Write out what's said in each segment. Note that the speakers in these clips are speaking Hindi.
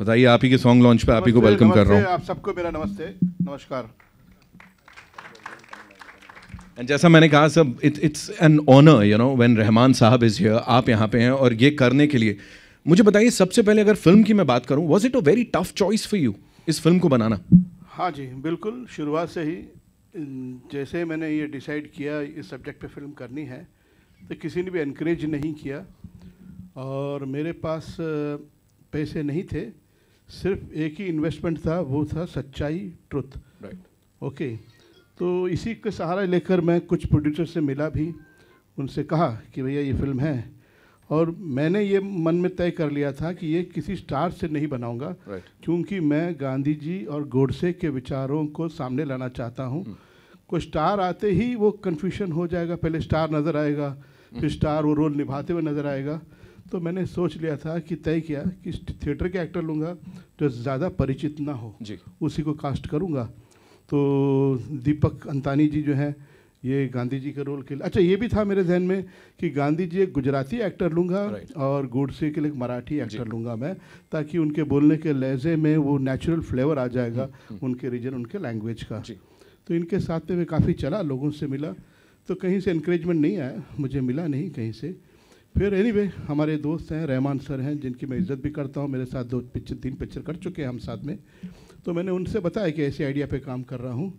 बताइए आप ही के सॉन्ग लॉन्च पे आप ही को वेलकम कर रहा हूँ आप सबको मेरा नमस्ते नमस्कार एंड जैसा मैंने कहा सब it it's an honour you know when Rahman sahab is here आप यहाँ पे हैं और ये करने के लिए मुझे बताइए सबसे पहले अगर फिल्म की मैं बात करूँ was it a very tough choice for you इस फिल्म को बनाना हाँ जी बिल्कुल शुरुआत से ही जैसे मैंने ये डिसाइड किया इस सब्जेक्ट पे फिल्म करनी है तो किसी ने भी इनक्रेज नहीं किया और मेरे पास पैसे नहीं थे सिर्फ एक ही इन्वेस्टमेंट था वो था सच्चाई ट्रुथ राइट ओके तो इसी का सहारा लेकर मैं कुछ प्रोड्यूसर से मिला भी उनसे कहा कि भैया ये फिल्म है और मैंने ये मन में तय कर लिया था कि ये किसी स्टार से नहीं बनाऊंगा right. क्योंकि मैं गांधी जी और गोडसे के विचारों को सामने लाना चाहता हूँ hmm. कोई स्टार आते ही वो कन्फ्यूशन हो जाएगा पहले स्टार नज़र आएगा hmm. फिर स्टार वो रोल निभाते हुए नज़र आएगा तो मैंने सोच लिया था कि तय किया कि थिएटर के एक्टर लूँगा जो ज़्यादा परिचित ना हो जी उसी को कास्ट करूँगा तो दीपक अंतानी जी जो हैं ये गांधी जी के रोल के लिए अच्छा ये भी था मेरे जहन में कि गांधी जी एक गुजराती एक्टर लूँगा और गोडसे के लिए मराठी एक्टर लूँगा मैं ताकि उनके बोलने के लहजे में वो नेचुरल फ्लेवर आ जाएगा हम्म, हम्म। उनके रीजन उनके लैंग्वेज का तो इनके साथ में काफ़ी चला लोगों से मिला तो कहीं से इनक्रेजमेंट नहीं आया मुझे मिला नहीं कहीं से फिर एनीवे anyway, हमारे दोस्त हैं रहमान सर हैं जिनकी मैं इज्जत भी करता हूँ मेरे साथ दो पिक्चर तीन पिक्चर कर चुके हैं हम साथ में तो मैंने उनसे बताया कि ऐसे आइडिया पे काम कर रहा हूँ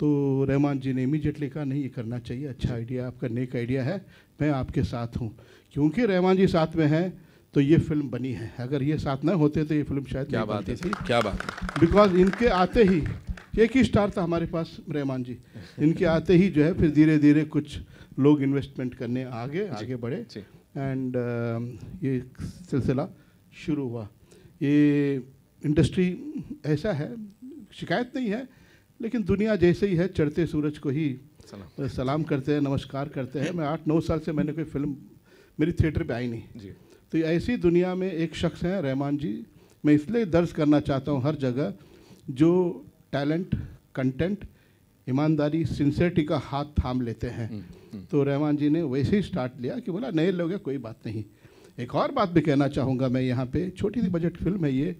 तो रहमान जी ने इमीजिएटली कहा नहीं ये करना चाहिए अच्छा आइडिया आपका नेक आइडिया है मैं आपके साथ हूँ क्योंकि रहमान जी साथ में हैं तो ये फिल्म बनी है अगर ये साथ ना होते तो ये फिल्म शायद क्या बात है थी क्या बात बिकॉज इनके आते ही एक ही स्टार था हमारे पास रहमान जी इनके आते ही जो है फिर धीरे धीरे कुछ लोग इन्वेस्टमेंट करने आगे आगे बढ़े एंड um, ये सिलसिला शुरू हुआ ये इंडस्ट्री ऐसा है शिकायत नहीं है लेकिन दुनिया जैसे ही है चढ़ते सूरज को ही सलाम, सलाम करते हैं नमस्कार करते हैं मैं आठ नौ साल से मैंने कोई फिल्म मेरी थिएटर पे आई नहीं जी तो ऐसी दुनिया में एक शख्स हैं रहमान जी मैं इसलिए दर्ज करना चाहता हूँ हर जगह जो टैलेंट कंटेंट ईमानदारी सिंसेरिटी का हाथ थाम लेते हैं हम्म, हम्म। तो रहमान जी ने वैसे ही स्टार्ट लिया कि बोला नए लोग कोई बात नहीं एक और बात भी कहना चाहूँगा मैं यहाँ पे छोटी सी बजट फिल्म है ये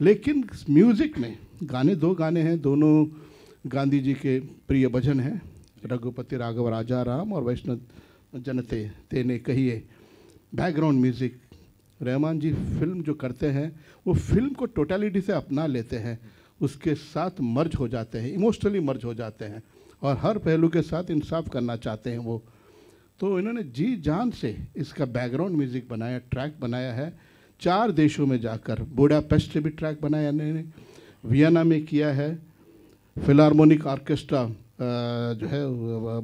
लेकिन म्यूज़िक में गाने दो गाने हैं दोनों गांधी जी के प्रिय भजन हैं रघुपति राघव राजा राम और वैष्णव जनते तेने कहिए background music Rahman ji film जो करते हैं वो फिल्म को टोटलिटी से अपना लेते हैं उसके साथ मर्ज हो जाते हैं इमोशनली मर्ज हो जाते हैं और हर पहलू के साथ इंसाफ करना चाहते हैं वो तो इन्होंने जी जान से इसका बैकग्राउंड म्यूज़िक बनाया ट्रैक बनाया है चार देशों में जाकर बुडापेस्ट से भी ट्रैक बनाया इन्होंने वियना में किया है फिलहारमोनिक ऑर्केस्ट्रा जो है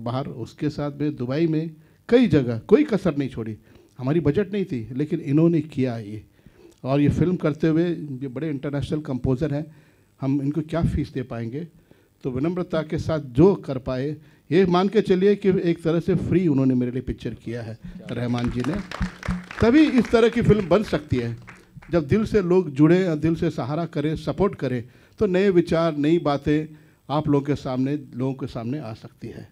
बाहर उसके साथ में दुबई में कई जगह कोई कसर नहीं छोड़ी हमारी बजट नहीं थी लेकिन इन्होंने किया ये और ये फिल्म करते हुए ये बड़े इंटरनेशनल कंपोज़र हैं हम इनको क्या फीस दे पाएंगे तो विनम्रता के साथ जो कर पाए ये मान के चलिए कि एक तरह से फ्री उन्होंने मेरे लिए पिक्चर किया है रहमान जी ने तभी इस तरह की फिल्म बन सकती है जब दिल से लोग जुड़े और दिल से सहारा करें सपोर्ट करें तो नए विचार नई बातें आप लोगों के सामने लोगों के सामने आ सकती है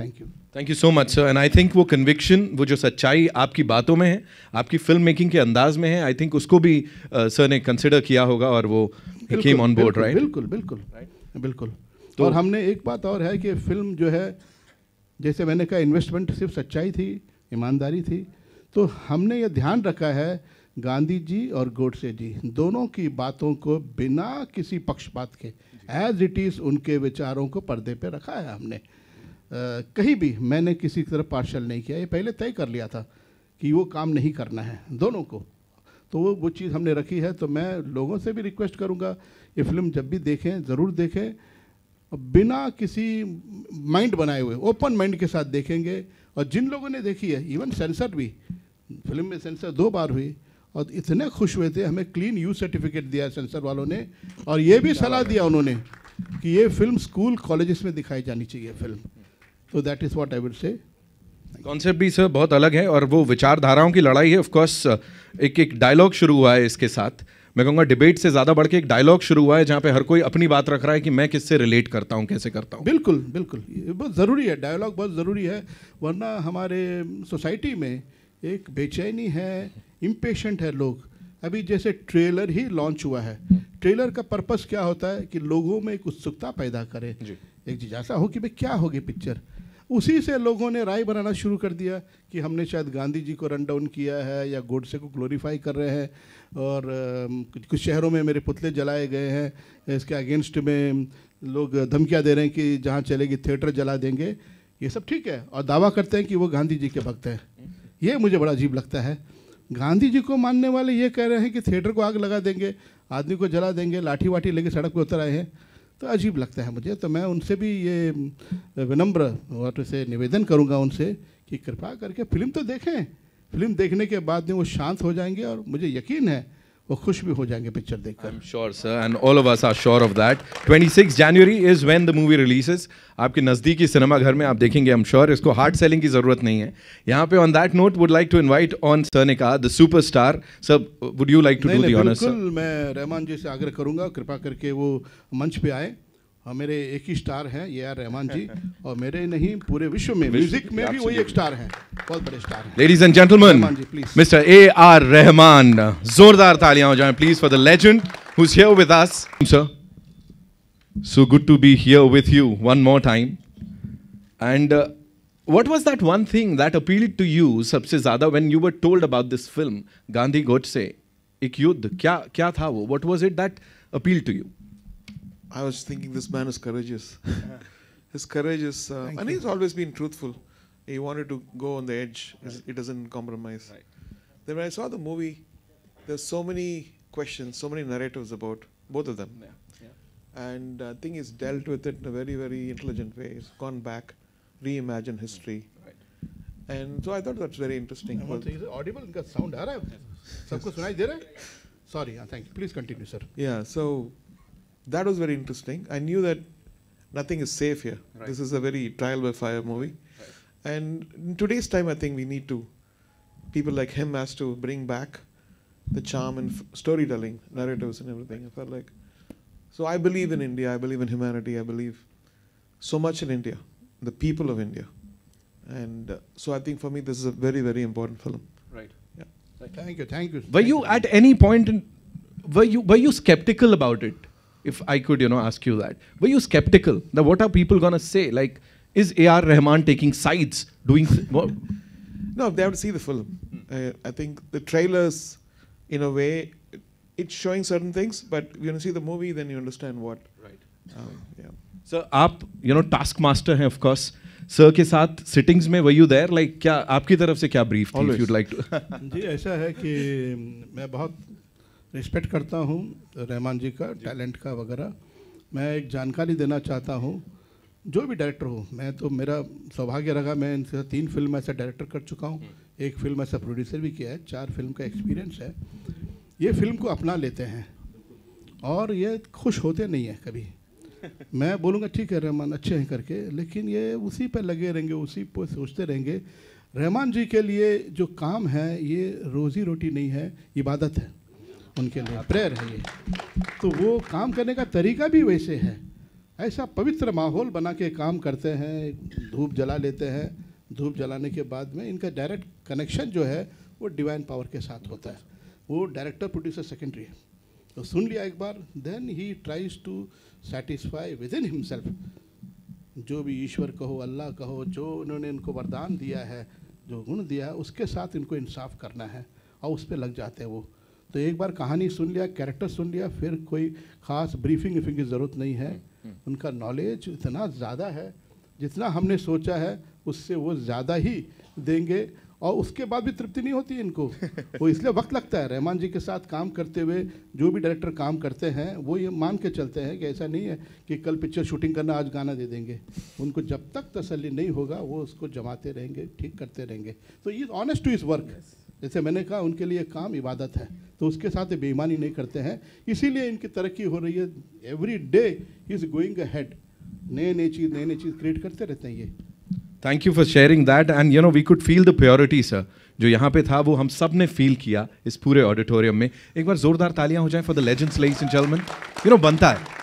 thank you thank you so much sir and I think वो कन्विक्शन वो जो सच्चाई आपकी बातों में है आपकी फिल्म मेकिंग के अंदाज में है आई थिंक उसको भी सर uh, ने कंसिडर किया होगा और वो केम ऑन बोर्ड राइट बिल्कुल बिल्कुल right? बिल्कुल तो और हमने एक बात और है कि फिल्म जो है जैसे मैंने कहा इन्वेस्टमेंट सिर्फ सच्चाई थी ईमानदारी थी तो हमने ये ध्यान रखा है गांधी जी और गोडसे जी दोनों की बातों को बिना किसी पक्षपात के एज इट इज़ उनके विचारों को पर्दे पे रखा है हमने कहीं भी मैंने किसी की तरफ पार्शल नहीं किया ये पहले तय कर लिया था कि वो काम नहीं करना है दोनों को तो वो वो चीज़ हमने रखी है तो मैं लोगों से भी रिक्वेस्ट करूँगा ये फिल्म जब भी देखें ज़रूर देखें बिना किसी माइंड बनाए हुए ओपन माइंड के साथ देखेंगे और जिन लोगों ने देखी है इवन सेंसर भी फिल्म में सेंसर दो बार हुई और इतने खुश हुए थे हमें क्लीन यू सर्टिफिकेट दिया सेंसर वालों ने और ये भी सलाह दिया उन्होंने कि ये फिल्म स्कूल कॉलेजेस में दिखाई जानी चाहिए film so that is what I would say concept भी सर बहुत अलग है और वो विचारधाराओं की लड़ाई है ऑफकोर्स uh, एक एक डायलॉग शुरू हुआ है इसके साथ मैं कहूँगा डिबेट से ज़्यादा बढ़ के एक डायलॉग शुरू हुआ है जहाँ पे हर कोई अपनी बात रख रहा है कि मैं किससे रिलेट करता हूँ कैसे करता हूँ बिल्कुल बिल्कुल बहुत ज़रूरी है डायलॉग बहुत ज़रूरी है वरना हमारे सोसाइटी में एक बेचैनी है इम्पेशेंट है लोग अभी जैसे ट्रेलर ही लॉन्च हुआ है ट्रेलर का पर्पज़ क्या होता है कि लोगों में एक उत्सुकता पैदा करे एक जिज्ञासा हो कि भाई क्या होगी पिक्चर उसी से लोगों ने राय बनाना शुरू कर दिया कि हमने शायद गांधी जी को रन डाउन किया है या गोडसे को ग्लोरीफाई कर रहे हैं और कुछ शहरों में मेरे पुतले जलाए गए हैं इसके अगेंस्ट में लोग धमकियाँ दे रहे हैं कि जहाँ चलेगी थिएटर जला देंगे ये सब ठीक है और दावा करते हैं कि वो गांधी जी के भक्त हैं ये मुझे बड़ा अजीब लगता है गांधी जी को मानने वाले ये कह रहे हैं कि थिएटर को आग लगा देंगे आदमी को जला देंगे लाठी वाठी लेके सड़क पर उतर आए हैं तो अजीब लगता है मुझे तो मैं उनसे भी ये विनम्र और से निवेदन करूँगा उनसे कि कृपा करके फिल्म तो देखें फिल्म देखने के बाद में वो शांत हो जाएंगे और मुझे यकीन है वो खुश भी हो जाएंगे पिक्चर देखकर I am sure sir and all of us are sure of that 26 January is when the movie releases आपके नज़दीकी सिनेमा घर में आप देखेंगे आई एम श्योर इसको हार्ड सेलिंग की ज़रूरत नहीं है यहाँ पे on that note would like to invite on sir ने कहा the superstar sir would you like to do the honours मैं रहमान जी से आग्रह करूंगा कृपा करके वो मंच पे आए और हाँ, मेरे एक ही स्टार हैं ये आर रहमान जी और मेरे नहीं पूरे विश्व में म्यूजिक में भी वही एक स्टार हैं बहुत बड़े स्टार हैं ladies and gentleman mister A R Rahman जोरदार तालियां हो जाएं please for the legend who is here with us sir so good to be here with you one more time and What was that one thing that appealed to you सबसे ज़्यादा when you were told about this film Gandhi Godse एक युद्ध क्या क्या था वो What was it that appealed to you? I was thinking this man is courageous. His courage is, uh, and you. he's always been truthful. He wanted to go on the edge. Right. It doesn't compromise. Right. Then when I saw the movie, there's so many questions, so many narratives about both of them. Yeah. Yeah. And I uh, think he's dealt with it in a very, very intelligent way. He's gone back, reimagined history. Right. And so I thought that's very interesting. Well, is audible? Because sound, सबको सुनाई I'm Sorry, thank you. Please continue, sir. Yeah, so that was very interesting. I knew that nothing is safe here. Right. This is a very trial by fire movie. Right. And in today's time, I think we need to, people like him has to bring back the charm and f- storytelling, narratives, and everything. I felt like. So I believe in India, I believe in humanity, I believe so much in India, the people of India. And uh, so I think for me, this is a very, very important film. Right. Yeah. Thank you. Thank you. Were thank you, you at any point in, were you were you skeptical about it? if I could, you know, ask you that. Were you skeptical? Now, what are people gonna say? Like, is A.R. Rahman taking sides? Doing no, they have to see the film. Uh, I think the trailers, in a way, it's showing certain things, but when you see the movie, then you understand what. Right. Um, yeah. So, आप you know taskmaster हैं of course. सर के साथ सिटिंग्स में वही देर लाइक क्या आपकी तरफ से क्या ब्रीफ थी इफ यू लाइक जी ऐसा है कि मैं बहुत रिस्पेक्ट करता हूँ रहमान जी का टैलेंट का वगैरह मैं एक जानकारी देना चाहता हूँ जो भी डायरेक्टर हो मैं तो मेरा सौभाग्य रहा मैं इनसे तीन फिल्म ऐसा डायरेक्टर कर चुका हूँ हम्म। एक फिल्म ऐसा प्रोड्यूसर भी किया है चार फिल्म का एक्सपीरियंस है ये फिल्म को अपना लेते हैं और ये खुश होते नहीं हैं कभी मैं बोलूँगा ठीक है रहमान अच्छे हैं करके लेकिन ये उसी पर लगे रहेंगे उसी पर सोचते रहेंगे रहमान जी के लिए जो काम है ये रोज़ी रोटी नहीं है इबादत है उनके लिए प्रेयर है ये तो वो काम करने का तरीका भी वैसे है ऐसा पवित्र माहौल बना के काम करते हैं धूप जला लेते हैं धूप जलाने के बाद में इनका डायरेक्ट कनेक्शन जो है वो डिवाइन पावर के साथ होता है वो डायरेक्टर प्रोड्यूसर सेकेंडरी है तो सुन लिया एक बार then he tries to satisfy within himself जो भी ईश्वर कहो अल्लाह कहो जो उन्होंने इनको वरदान दिया है जो गुण दिया है उसके साथ इनको इंसाफ करना है और उस पर लग जाते हैं वो तो एक बार कहानी सुन लिया कैरेक्टर सुन लिया फिर कोई ख़ास ब्रीफिंग वीफिंग की ज़रूरत नहीं है हम्म, हम्म। उनका नॉलेज इतना ज़्यादा है जितना हमने सोचा है उससे वो ज़्यादा ही देंगे और उसके बाद भी तृप्ति नहीं होती इनको वो इसलिए वक्त लगता है रहमान जी के साथ काम करते हुए जो भी डायरेक्टर काम करते हैं वो ये मान के चलते हैं कि ऐसा नहीं है कि कल पिक्चर शूटिंग करना आज गाना दे देंगे उनको जब तक तसल्ली नहीं होगा वो उसको जमाते रहेंगे ठीक करते रहेंगे तो ये ऑनेस्ट टू इज़ वर्क जैसे मैंने कहा उनके लिए काम इबादत है तो उसके साथ बेईमानी नहीं करते हैं इसीलिए इनकी तरक्की हो रही है every day is going a नए नए चीज़ नए नए चीज़ क्रिएट करते रहते हैं ये thank you for sharing that and you know we could feel the purity sir जो यहाँ पे था वो हम सब ने फील किया इस पूरे ऑडिटोरियम में एक बार जोरदार तालियां हो जाए for the legends ladies and gentleman you know बनता है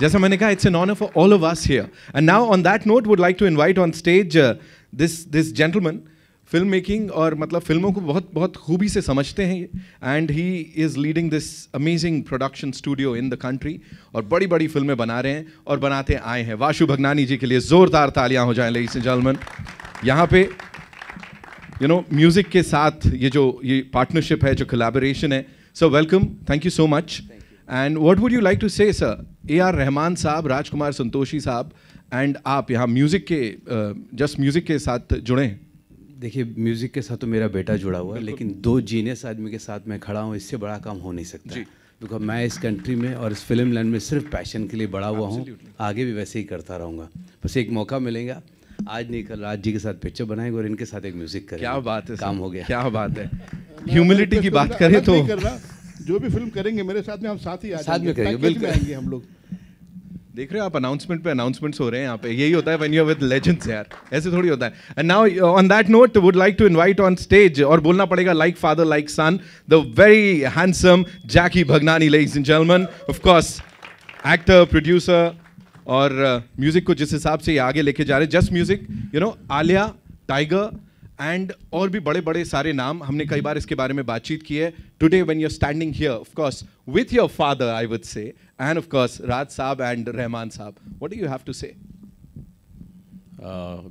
जैसा मैंने कहा it's an honour for all of us here and now on that note would like to invite on stage this this gentleman film making और मतलब फिल्मों को बहुत बहुत खूबी से समझते हैं ये and he is leading this amazing production studio in the country और बड़ी बड़ी फिल्में बना रहे हैं और बनाते आए हैं वाशु भगनानी जी के लिए ज़ोरदार तालियां हो जाएं लेडीज एंड जलमन यहाँ पे यू नो म्यूज़िक के साथ ये जो ये पार्टनरशिप है जो कलेबोरेशन है so welcome thank you so much and what would you like to say sir A R Rahman sahab Rajkumar Santoshi साहब एंड आप यहाँ म्यूज़िक के जस्ट uh, म्यूज़िक के साथ जुड़े हैं देखिए म्यूज़िक के साथ तो मेरा बेटा जुड़ा हुआ है लेकिन दो जीनियस आदमी के साथ मैं खड़ा हूँ इससे बड़ा काम हो नहीं सकता बिकॉज मैं इस कंट्री में और इस फिल्म लैंड में सिर्फ पैशन के लिए बड़ा हुआ हूँ आगे भी वैसे ही करता रहूँगा बस एक मौका मिलेगा आज नहीं कल राज जी के साथ पिक्चर बनाएंगे और इनके साथ एक म्यूजिक करें क्या बात है काम हो गया क्या बात है ह्यूमिलिटी की बात करें तो जो भी फिल्म करेंगे मेरे साथ में हम साथ ही साथ में करेंगे बिल्कुल हम लोग देख रहे हो आप अनाउंसमेंट पे अनाउंसमेंट्स हो रहे हैं यहाँ पे यही होता है when you are with legends यार ऐसे थोड़ी होता है and now on that note would like to invite on stage और बोलना पड़ेगा like father like son the very handsome Jackky Bhagnani ladies and gentleman of course actor producer और म्यूजिक uh, को जिस हिसाब से ये आगे लेके जा रहे हैं just music you know Alia Tiger and और भी बड़े बड़े सारे नाम हमने कई बार इसके बारे में बातचीत की है today when you are standing here of course with your father I would say and of course Raj Saab and Rahman Saab. What do you have to say?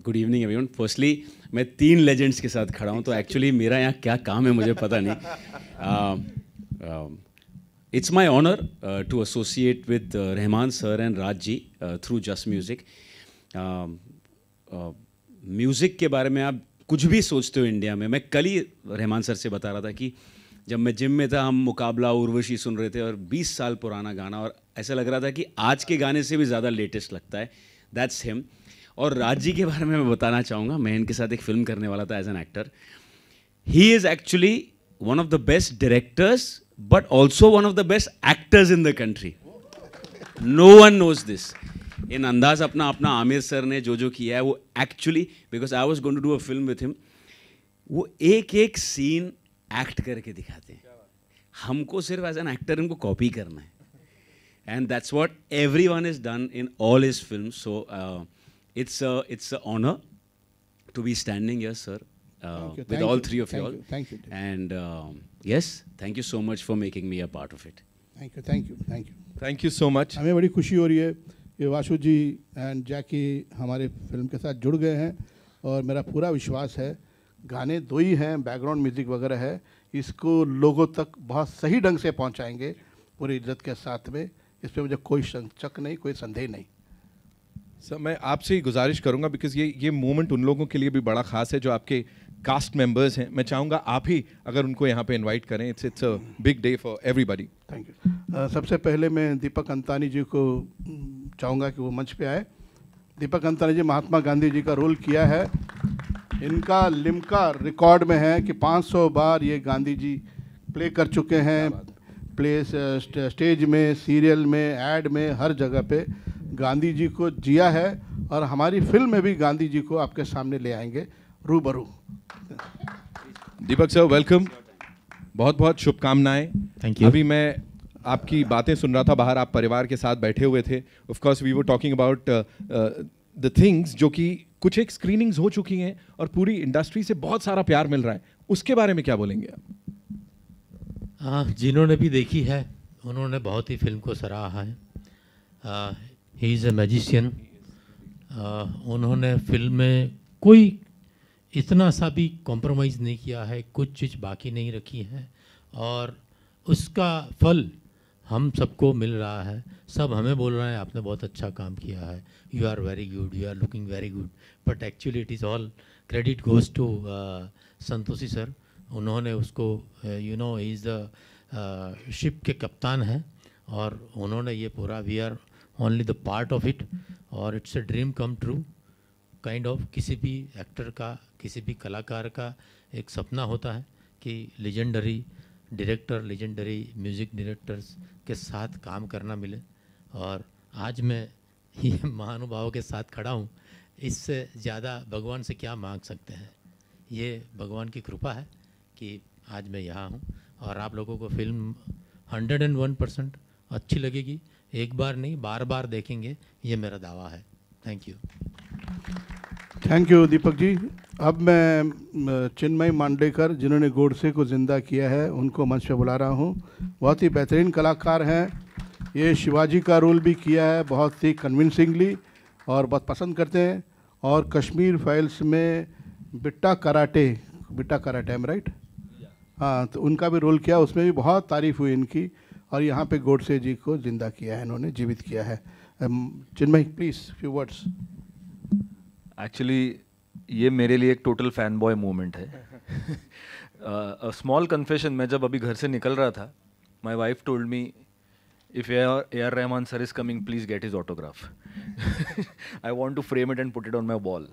Good evening everyone firstly मैं तीन लेजेंड्स के साथ खड़ा हूँ तो एक्चुअली मेरा यहाँ क्या काम है मुझे पता नहीं it's my honour to associate with Rahman sir and Raj ji through just music music के बारे में आप कुछ भी सोचते हो इंडिया में मैं कल ही रहमान सर से बता रहा था कि uh, जब मैं जिम में था हम मुकाबला उर्वशी सुन रहे थे और 20 साल पुराना गाना और ऐसा लग रहा था कि आज के गाने से भी ज़्यादा लेटेस्ट लगता है दैट्स हिम और राज जी के बारे में मैं बताना चाहूँगा मैं इनके साथ एक फिल्म करने वाला था as an actor he is actually one of the best directors but also one of the best actors in the country no one knows this in Andaz Apna अपना आमिर सर ने जो जो किया है वो actually because I was going to do a film with him वो एक एक सीन एक्ट करके दिखाते हैं हमको सिर्फ एज एन एक्टर इनको कॉपी करना है and that's what every one is done in all is film so it's it's honour to be standing yes sir with all three of you'll thank you all. You. Thank you. And um, yes, thank you so much for making thank you thank you thank you you, thank हमें बड़ी खुशी हो रही है कि वाशु जी एंड जैकी हमारे फिल्म के साथ जुड़ गए हैं और मेरा पूरा विश्वास है गाने दो ही हैं बैकग्राउंड म्यूज़िक वगैरह है इसको लोगों तक बहुत सही ढंग से पहुंचाएंगे पूरी इज्जत के साथ में इस पर मुझे कोई शक नहीं कोई संदेह नहीं सर मैं आपसे ही गुजारिश करूंगा बिकॉज ये ये मोमेंट उन लोगों के लिए भी बड़ा खास है जो आपके कास्ट मेंबर्स हैं मैं चाहूँगा आप ही अगर उनको यहाँ पे इनवाइट करें it's it's a big day for everybody thank you सबसे पहले मैं दीपक अंतानी जी को चाहूँगा कि वो मंच पे आए दीपक अंतानी जी महात्मा गांधी जी का रोल किया है इनका लिमका रिकॉर्ड में है कि 500 बार ये गांधी जी प्ले कर चुके हैं प्ले स्टेज में सीरियल में एड में हर जगह पे गांधी जी को जिया है और हमारी फिल्म में भी गांधी जी को आपके सामने ले आएंगे रूबरू दीपक सर वेलकम बहुत बहुत शुभकामनाएं थैंक यू अभी मैं आपकी बातें सुन रहा था बाहर आप परिवार के साथ बैठे हुए थे of course we were talking about the things जो कि कुछ एक स्क्रीनिंग्स हो चुकी हैं और पूरी इंडस्ट्री से बहुत सारा प्यार मिल रहा है उसके बारे में क्या बोलेंगे आप हाँ जिन्होंने भी देखी है उन्होंने बहुत ही फिल्म को सराहा है ही इज़ ए मैजिशियन उन्होंने फिल्म में कोई इतना सा भी कॉम्प्रोमाइज़ नहीं किया है कुछ चीज़ बाकी नहीं रखी है और उसका फल हम सबको मिल रहा है सब हमें बोल रहे हैं आपने बहुत अच्छा काम किया है you are very good you are looking very good but actually it is all credit goes to Santoshi sir उन्होंने उसको you know is the ship के कप्तान हैं और उन्होंने ये पूरा we are only the part of it और it's a dream come true kind of किसी भी एक्टर का किसी भी कलाकार का एक सपना होता है कि legendary director legendary music directors के साथ काम करना मिले और आज मैं ये महानुभाव के साथ खड़ा हूँ इससे ज़्यादा भगवान से क्या मांग सकते हैं ये भगवान की कृपा है कि आज मैं यहाँ हूँ और आप लोगों को फिल्म 101 परसेंट अच्छी लगेगी एक बार नहीं बार बार देखेंगे ये मेरा दावा है thank you thank you Deepak ji अब मैं चिन्मय मांडेकर जिन्होंने गोडसे को ज़िंदा किया है उनको मंच पर बुला रहा हूँ बहुत ही बेहतरीन कलाकार हैं ये शिवाजी का रोल भी किया है बहुत ही कन्विंसिंगली और बहुत पसंद करते हैं और कश्मीर फाइल्स में बिट्टा कराटे बिट्टा कराटे एम राइट हाँ तो उनका भी रोल किया उसमें भी बहुत तारीफ हुई इनकी और यहाँ पे गोडसे जी को ज़िंदा किया है इन्होंने जीवित किया है Chinmay please few words actually ये मेरे लिए एक टोटल फैन बॉय मोमेंट है स्मॉल कन्फेशन मैं जब अभी घर से निकल रहा था my wife told me if A R Rahman sir is coming please get his autograph I want to frame it and put it on my wall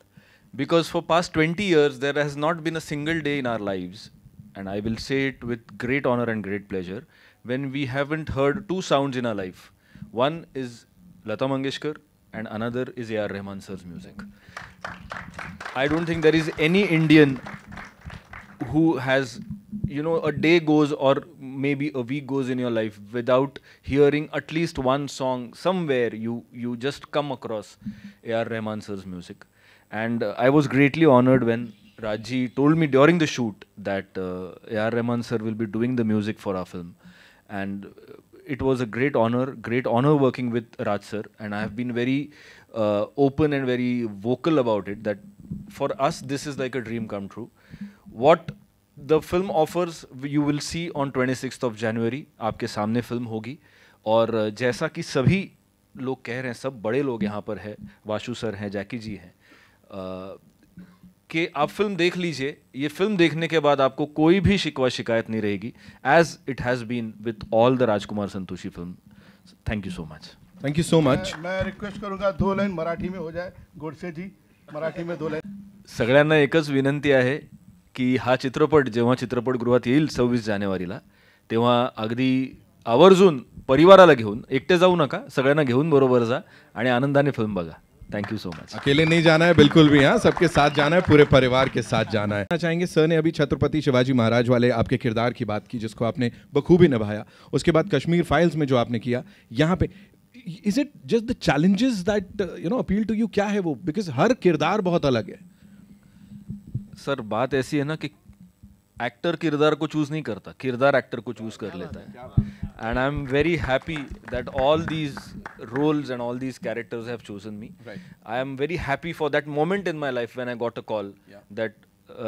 because for past 20 years there has not been a single day in our lives and i will say it with great honor and great pleasure when we haven't heard two sounds in our life one is lata mangeshkar and another is A.R. Rahman sir's music. I don't think there is any Indian who has, you know, a day goes or maybe a week goes in your life without hearing at least one song somewhere you, you just come across A.R. Rahman sir's music. And uh, I was greatly honored when Raji told me during the shoot that uh, A.R. Rahman sir will be doing the music for our film. And uh, it was a great honor, great honor working with Raj sir, and I have been very uh, open and very vocal about it. That for us, this is like a dream come true. What the film offers, you will see on 26th of January. आपके सामने फिल्म होगी और जैसा कि सभी लोग कह रहे हैं सब बड़े लोग यहाँ पर है वाशु सर हैं जैकी जी हैं कि आप फिल्म देख लीजिए ये फिल्म देखने के बाद आपको कोई भी शिकवा शिकायत नहीं रहेगी as it has been with all the Rajkumar Santoshi film thank you so much thank you so much मैं रिक्वेस्ट करूंगा दो लाइन मराठी में हो जाए गोडसे जी मराठी में दो लाइन सगळ्यांना एकच विनंती आहे की हा चित्रपट जेव्हा चित्रपटगृहात येईल सव्वीस जानेवारीला तेव्हा अगदी आवर्जून परिवाराला घेऊन एकटे जाऊ नका सगळ्यांना घेऊन बरोबर जा आणि आनंदाने फिल्म बघा थैंक यू सो मच अकेले नहीं जाना है बिल्कुल भी हाँ सबके साथ जाना है पूरे परिवार के साथ जाना है चाहेंगे सर ने अभी छत्रपति शिवाजी महाराज वाले आपके किरदार की बात की जिसको आपने बखूबी निभाया उसके बाद कश्मीर फाइल्स में जो आपने किया यहाँ पे is it just the challenges that you know appeal to you क्या है वो बिकॉज हर किरदार बहुत अलग है सर बात ऐसी है ना कि एक्टर किरदार को चूज नहीं करता किरदार एक्टर को चूज कर लेता है and I am very happy that all these roles and all these characters have chosen me I am very happy for that moment in my life when I got a call that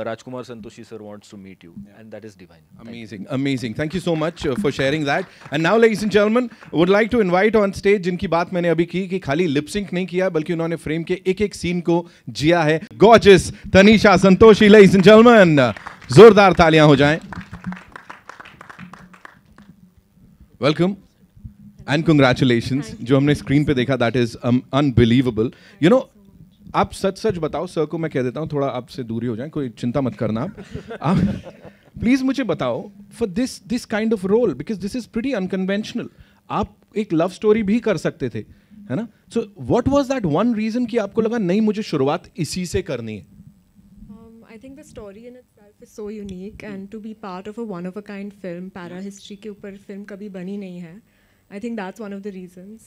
Rajkumar Santoshi sir wants to meet you, yeah. and that is divine. Amazing, Thank amazing. Thank you so much uh, for sharing that. And now, ladies and gentlemen, would like to invite on stage jinki baat maine abhi ki ki khali lip sync nahi kiya balki unhone frame ke ek ek scene ko jiya hai gorgeous tanisha santoshi ladies and gentlemen. जोरदार तालियां हो जाएं वेलकम एंड कंग्रेचुलेशन जो हमने स्क्रीन पे देखा that is unbelievable you know आप सच सच बताओ सर को मैं कह देता हूँ थोड़ा आपसे दूरी हो जाए कोई चिंता मत करना आप, प्लीज मुझे बताओ for this this kind of role because this is pretty unconventional आप एक लव स्टोरी भी कर सकते थे है ना so what was that one reason कि आपको लगा नहीं मुझे शुरुआत इसी से करनी है I think the story in it is so unique and to be part of a one of a kind film para history ke upar film kabhi bani nahi hai I think that's one of the reasons.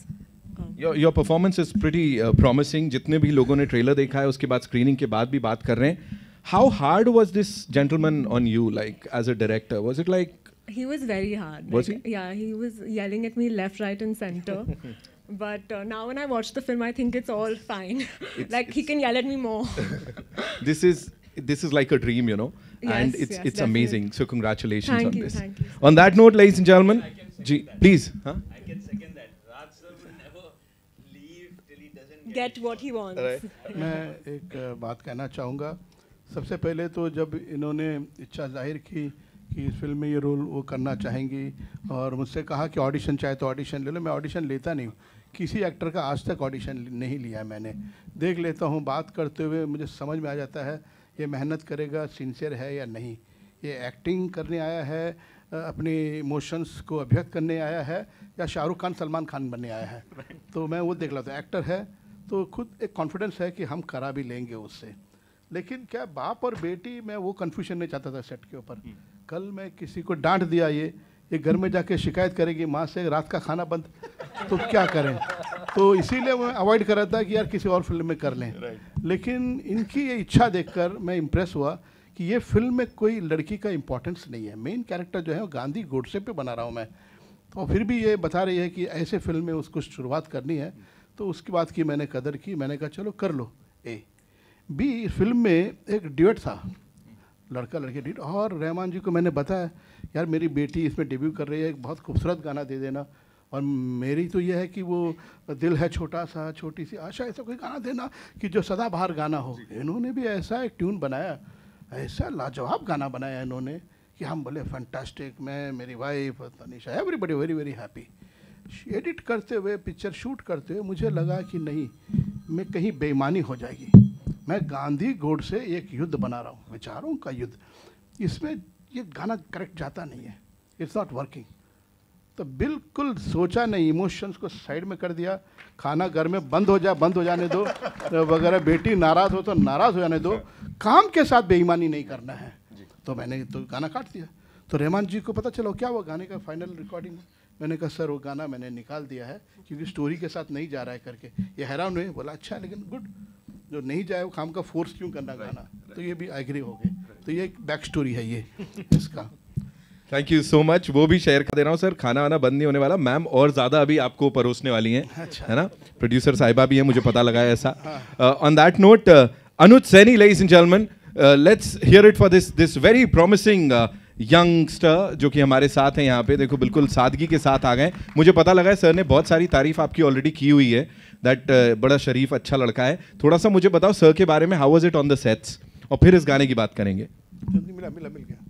Um, your, performance is pretty uh, promising. जितने भी लोगों ने ट्रेलर देखा है उसके बाद स्क्रीनिंग के बाद भी बात कर रहे हैं How hard was this gentleman on you, like as a director? Was it like he was very hard. Was he? Yeah, he was yelling at me left, right, and center. but uh, now when I watch the film, I think it's all fine. It's, like it's he can yell at me more. this is this is like a dream, you know. yes, and it's yes, it's definitely. amazing. So congratulations thank on you, this. Thank you. So on that note, ladies and gentlemen, G, please. Huh? I can second that. Raj sir will never leave till he doesn't get, get what he wants. Right. मैं एक बात कहना चाहूँगा सबसे पहले तो जब इन्होंने इच्छा जाहिर की कि इस फिल्म में ये रोल वो करना चाहेंगी और मुझसे कहा कि ऑडिशन चाहे तो ऑडिशन ले लो मैं ऑडिशन लेता नहीं हूँ किसी एक्टर का आज तक ऑडिशन नहीं लिया मैंने देख लेता हूँ बात करते हुए मुझे समझ में आ जाता है ये मेहनत करेगा सिंसियर है या नहीं ये एक्टिंग करने आया है अपने इमोशंस को अभ्यक्त करने आया है या शाहरुख खान सलमान खान बनने आया है तो मैं वो देख लाता एक्टर है तो खुद एक कॉन्फिडेंस है कि हम करा भी लेंगे उससे लेकिन क्या बाप और बेटी मैं वो कन्फ्यूजन नहीं चाहता था सेट के ऊपर हम्म। कल मैं किसी को डांट दिया ये ये घर में जाके शिकायत करेगी माँ से रात का खाना बंद तो क्या करें तो इसीलिए मैं अवॉइड कर रहा था कि यार किसी और फिल्म में कर लें लेकिन इनकी ये इच्छा देखकर मैं इम्प्रेस हुआ कि ये फिल्म में कोई लड़की का इम्पोर्टेंस नहीं है मेन कैरेक्टर जो है वो गांधी गोडसे पे बना रहा हूँ मैं तो फिर भी ये बता रही है कि ऐसे फिल्म में उसको शुरुआत करनी है तो उसकी बात की मैंने कदर की मैंने कहा चलो कर लो ए बी फिल्म में एक ड्यूट था लड़का लड़के ड्यूट और रहमान जी को मैंने बताया यार मेरी बेटी इसमें डेब्यू कर रही है एक बहुत खूबसूरत गाना दे देना और मेरी तो यह है कि वो दिल है छोटा सा छोटी सी आशा ऐसा कोई गाना देना कि जो सदा बाहर गाना हो इन्होंने भी ऐसा एक ट्यून बनाया ऐसा लाजवाब गाना बनाया इन्होंने कि हम बोले फंटास्टिक मैं मेरी wife Tanisha everybody very very happy edit करते हुए पिक्चर शूट करते हुए मुझे लगा कि नहीं मैं कहीं बेईमानी हो जाएगी मैं गांधी गोड से एक युद्ध बना रहा हूँ विचारों का युद्ध इसमें ये गाना करेक्ट जाता नहीं है इट्स नॉट वर्किंग तो बिल्कुल सोचा नहीं इमोशंस को साइड में कर दिया खाना घर में बंद हो जाए बंद हो जाने दो वगैरह बेटी नाराज़ हो तो नाराज़ हो जाने दो काम के साथ बेईमानी नहीं करना है तो मैंने तो गाना काट दिया तो रहमान जी को पता चलो क्या वो गाने का फाइनल रिकॉर्डिंग है मैंने कहा सर वो गाना मैंने निकाल दिया है क्योंकि स्टोरी के साथ नहीं जा रहा है करके ये हैरान हुए बोला अच्छा है लेकिन गुड जो नहीं जाए वो काम का फोर्स क्यों करना गाना तो ये भी एग्री हो गए तो ये एक बैक स्टोरी है ये इसका थैंक यू सो मच वो भी शेयर कर दे रहा हूँ सर खाना वाना बंद नहीं होने वाला मैम और ज़्यादा अभी आपको परोसने वाली हैं अच्छा। है ना प्रोड्यूसर साहिबा भी है मुझे पता लगा है ऐसा on that note Anuj Saini ladies and gentlemen let's hear it for this this very promising youngster जो कि हमारे साथ हैं यहाँ पे देखो बिल्कुल सादगी के साथ आ गए मुझे पता लगा है सर ने बहुत सारी तारीफ आपकी ऑलरेडी की हुई है दैट uh, बड़ा शरीफ अच्छा लड़का है थोड़ा सा मुझे बताओ सर के बारे में how was it on the sets और फिर इस गाने की बात करेंगे मिला मिला मिल गया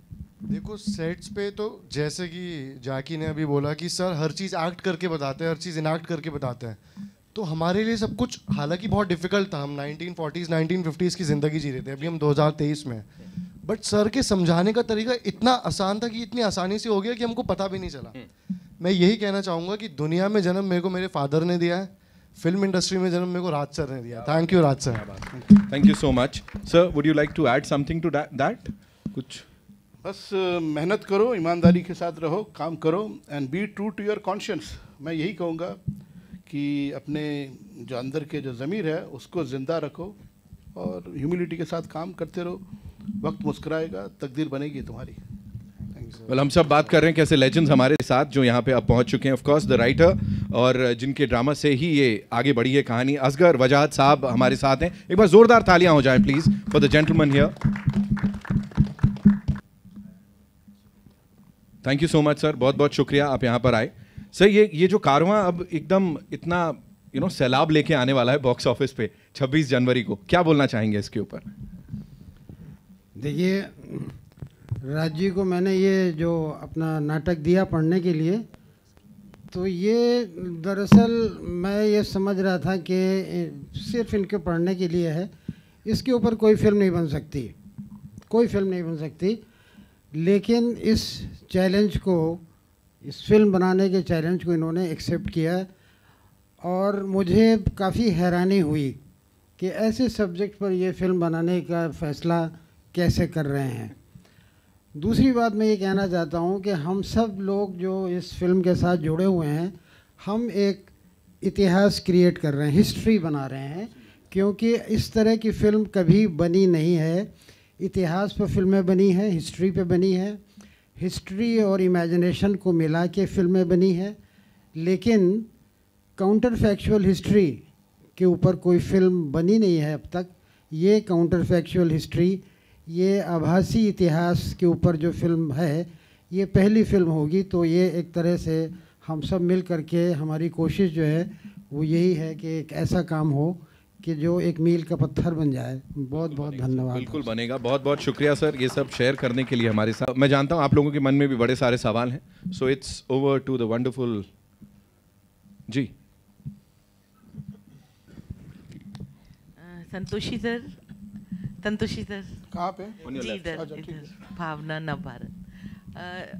देखो सेट्स पे तो जैसे कि जाकी ने अभी बोला कि सर हर चीज़ एक्ट करके बताते हैं हर चीज़ इनाक्ट करके बताते हैं तो हमारे लिए सब कुछ हालांकि बहुत डिफिकल्ट था हम 1940s 1950s की ज़िंदगी जी रहे थे अभी हम 2023 में बट सर के समझाने का तरीका इतना आसान था कि इतनी आसानी से हो गया कि हमको पता भी नहीं चला हम्म। मैं यही कहना चाहूँगा कि दुनिया में जन्म मेरे को मेरे फादर ने दिया है फिल्म इंडस्ट्री में जन्म मेरे को राज सर ने दिया thank you Raj sir thank you so much sir would you like to add something to that कुछ बस मेहनत करो ईमानदारी के साथ रहो काम करो and be true to your conscience मैं यही कहूँगा कि अपने जो अंदर के जो ज़मीर है उसको ज़िंदा रखो और ह्यूमिलिटी के साथ काम करते रहो वक्त मुस्कराएगा तकदीर बनेगी तुम्हारी वेल well, हम सब बात कर रहे हैं कैसे लेजेंड्स हमारे साथ जो यहाँ पे अब पहुँच चुके हैं ऑफ कोर्स द राइटर और जिनके ड्रामा से ही ये आगे बढ़ी है कहानी असगर वजाहत साहब हमारे साथ हैं एक बार ज़ोरदार तालियां हो जाए please for the gentleman here thank you so much sir बहुत बहुत शुक्रिया आप यहाँ पर आए सर ये ये जो कारवा अब एकदम इतना यू नो सैलाब लेके आने वाला है बॉक्स ऑफिस पे 26 जनवरी को क्या बोलना चाहेंगे इसके ऊपर देखिए राजीव को मैंने ये जो अपना नाटक दिया पढ़ने के लिए तो ये दरअसल मैं ये समझ रहा था कि सिर्फ इनके पढ़ने के लिए है इसके ऊपर कोई फिल्म नहीं बन सकती कोई फिल्म नहीं बन सकती लेकिन इस चैलेंज को इस फिल्म बनाने के चैलेंज को इन्होंने एक्सेप्ट किया और मुझे काफ़ी हैरानी हुई कि ऐसे सब्जेक्ट पर ये फिल्म बनाने का फ़ैसला कैसे कर रहे हैं दूसरी बात मैं ये कहना चाहता हूँ कि हम सब लोग जो इस फिल्म के साथ जुड़े हुए हैं हम एक इतिहास क्रिएट कर रहे हैं हिस्ट्री बना रहे हैं क्योंकि इस तरह की फ़िल्म कभी बनी नहीं है इतिहास पर फिल्में बनी हैं हिस्ट्री पे बनी हैं हिस्ट्री और इमेजिनेशन को मिला के फिल्में बनी हैं लेकिन काउंटर फैक्चुअल हिस्ट्री के ऊपर कोई फिल्म बनी नहीं है अब तक ये काउंटर फैक्चुअल हिस्ट्री ये आभासी इतिहास के ऊपर जो फिल्म है ये पहली फिल्म होगी तो ये एक तरह से हम सब मिल करके हमारी कोशिश जो है वो यही है कि एक ऐसा काम हो कि जो एक मील का पत्थर बन जाए बहुत बहुत धन्यवाद बिल्कुल बनेगा बहुत बहुत शुक्रिया सर ये सब शेयर करने के लिए हमारे साथ मैं जानता हूँ आप लोगों के मन में भी बड़े सारे सवाल हैं so it's over to the wonderful ji Santoshi sir Santoshi sir कहाँ पे जी अच्छा, इधर भावना नव भारत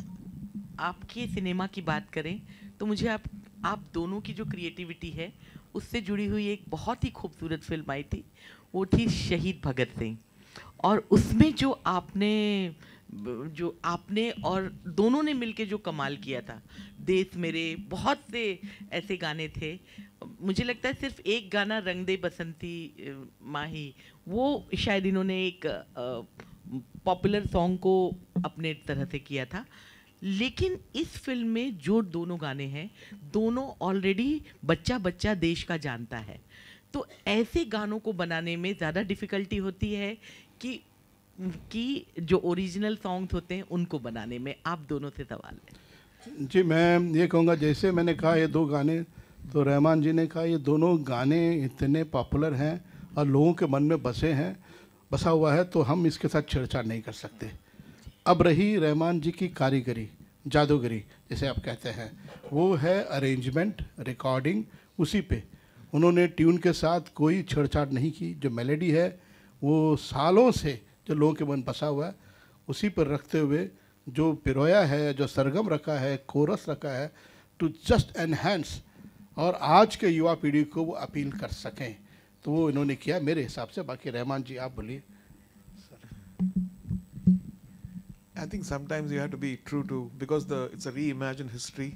आपकी सिनेमा की बात करें तो मुझे आप आप दोनों की जो क्रिएटिविटी है उससे जुड़ी हुई एक बहुत ही खूबसूरत फिल्म आई थी वो थी शहीद भगत सिंह और उसमें जो आपने जो आपने और दोनों ने मिलके जो कमाल किया था देश मेरे बहुत से ऐसे गाने थे मुझे लगता है सिर्फ एक गाना रंग दे बसंती माही वो शायद इन्होंने एक पॉपुलर सॉन्ग को अपने तरह से किया था लेकिन इस फिल्म में जो दोनों गाने हैं दोनों ऑलरेडी बच्चा बच्चा देश का जानता है तो ऐसे गानों को बनाने में ज़्यादा डिफ़िकल्टी होती है कि कि जो ओरिजिनल सॉन्ग्स होते हैं उनको बनाने में आप दोनों से सवाल है जी मैं ये कहूँगा जैसे मैंने कहा ये दो गाने तो रहमान जी ने कहा ये दोनों गाने इतने पॉपुलर हैं और लोगों के मन में बसे हैं बसा हुआ है तो हम इसके साथ छेड़छाड़ नहीं कर सकते अब रही रहमान जी की कारीगरी जादूगरी जिसे आप कहते हैं वो है अरेंजमेंट रिकॉर्डिंग उसी पे उन्होंने ट्यून के साथ कोई छेड़छाड़ नहीं की जो मेलेडी है वो सालों से जो लोगों के मन बसा हुआ है उसी पर रखते हुए जो पिरोया है जो सरगम रखा है कोरस रखा है टू जस्ट एनहेंस और आज के युवा पीढ़ी को वो अपील कर सकें तो वो इन्होंने किया मेरे हिसाब से बाकी रहमान जी आप बोलिए I think sometimes you have to be true to because the it's a reimagined history.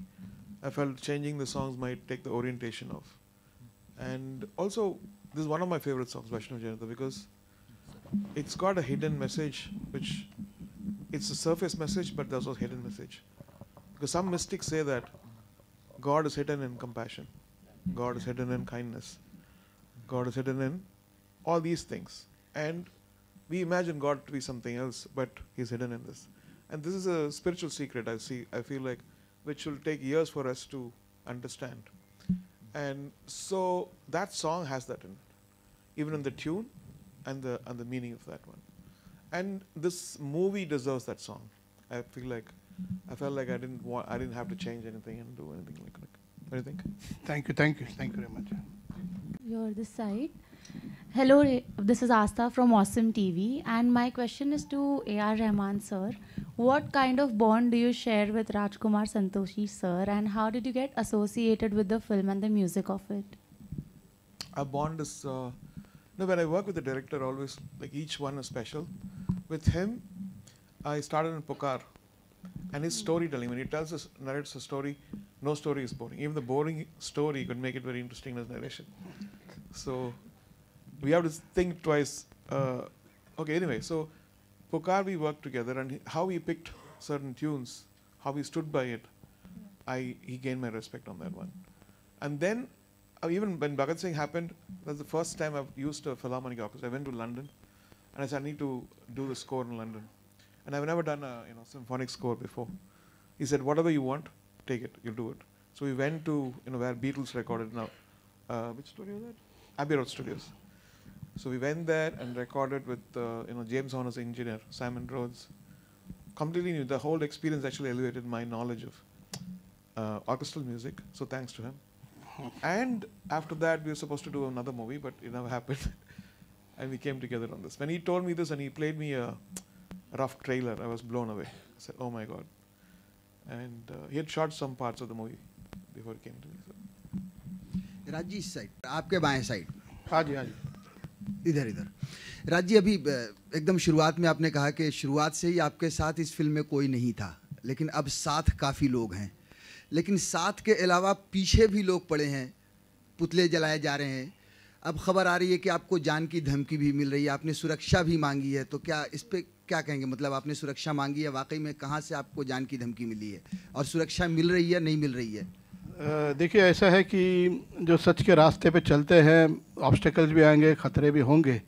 I felt changing the songs might take the orientation of, and also this is one of my favorite songs, Vaishnav Janata, because it's got a hidden message which it's a surface message, but there's also a hidden message. Because some mystics say that God is hidden in compassion, God is hidden in kindness, God is hidden in all these things, and we imagine God to be something else, but He's hidden in this. And this is a spiritual secret, I see, I feel like, which will take years for us to understand. And so that song has that in it, even in the tune and the, and the meaning of that one. And this movie deserves that song. I feel like, I felt like I didn't want, I didn't have to change anything and do anything like that. What do you think? Thank you, thank you, thank you very much. You're this side. Hello, this is Asta from Awesome TV, and my question is to A.R. Rahman, sir. What kind of bond do you share with Rajkumar Santoshi, sir, and how did you get associated with the film and the music of it? Our bond is, uh, you know, when I work with the director, always like each one is special. With him, I started in Pokar, and his storytelling, when he tells us, narrates a story, no story is boring. Even the boring story could make it very interesting as narration. So we have to think twice. Uh, okay, anyway, so Pokar we worked together and how he picked certain tunes, how he stood by it, I he gained my respect on that one. And then uh, even when Bhagat Singh happened, that's the first time I've used a Philharmonic Orchestra. I went to London and I said I need to do the score in London. And I've never done a you know symphonic score before. He said, Whatever you want, take it, you'll do it. So we went to you know where Beatles recorded now. Uh, which studio is that? Abbey Road Studios. So we went there and recorded with uh, you know James Horner's engineer Simon Rhodes. Completely new. The whole experience actually elevated my knowledge of uh, orchestral music. So thanks to him. and after that, we were supposed to do another movie, but it never happened. and we came together on this. When he told me this and he played me a rough trailer, I was blown away. I said, "Oh my god!" And uh, he had shot some parts of the movie before he came to me. So. Rajiv side आपके बाएं side. हाँ जी हाँ जी इधर इधर जी अभी एकदम शुरुआत में आपने कहा कि शुरुआत से ही आपके साथ इस फिल्म में कोई नहीं था लेकिन अब साथ काफ़ी लोग हैं लेकिन साथ के अलावा पीछे भी लोग पड़े हैं पुतले जलाए जा रहे हैं अब खबर आ रही है कि आपको जान की धमकी भी मिल रही है आपने सुरक्षा भी मांगी है तो क्या इस पर क्या कहेंगे मतलब आपने सुरक्षा मांगी है वाकई में कहाँ से आपको जान की धमकी मिली है और सुरक्षा मिल रही है नहीं मिल रही है देखिए ऐसा है कि जो सच के रास्ते पे चलते हैं ऑब्स्टेकल्स भी आएंगे ख़तरे भी होंगे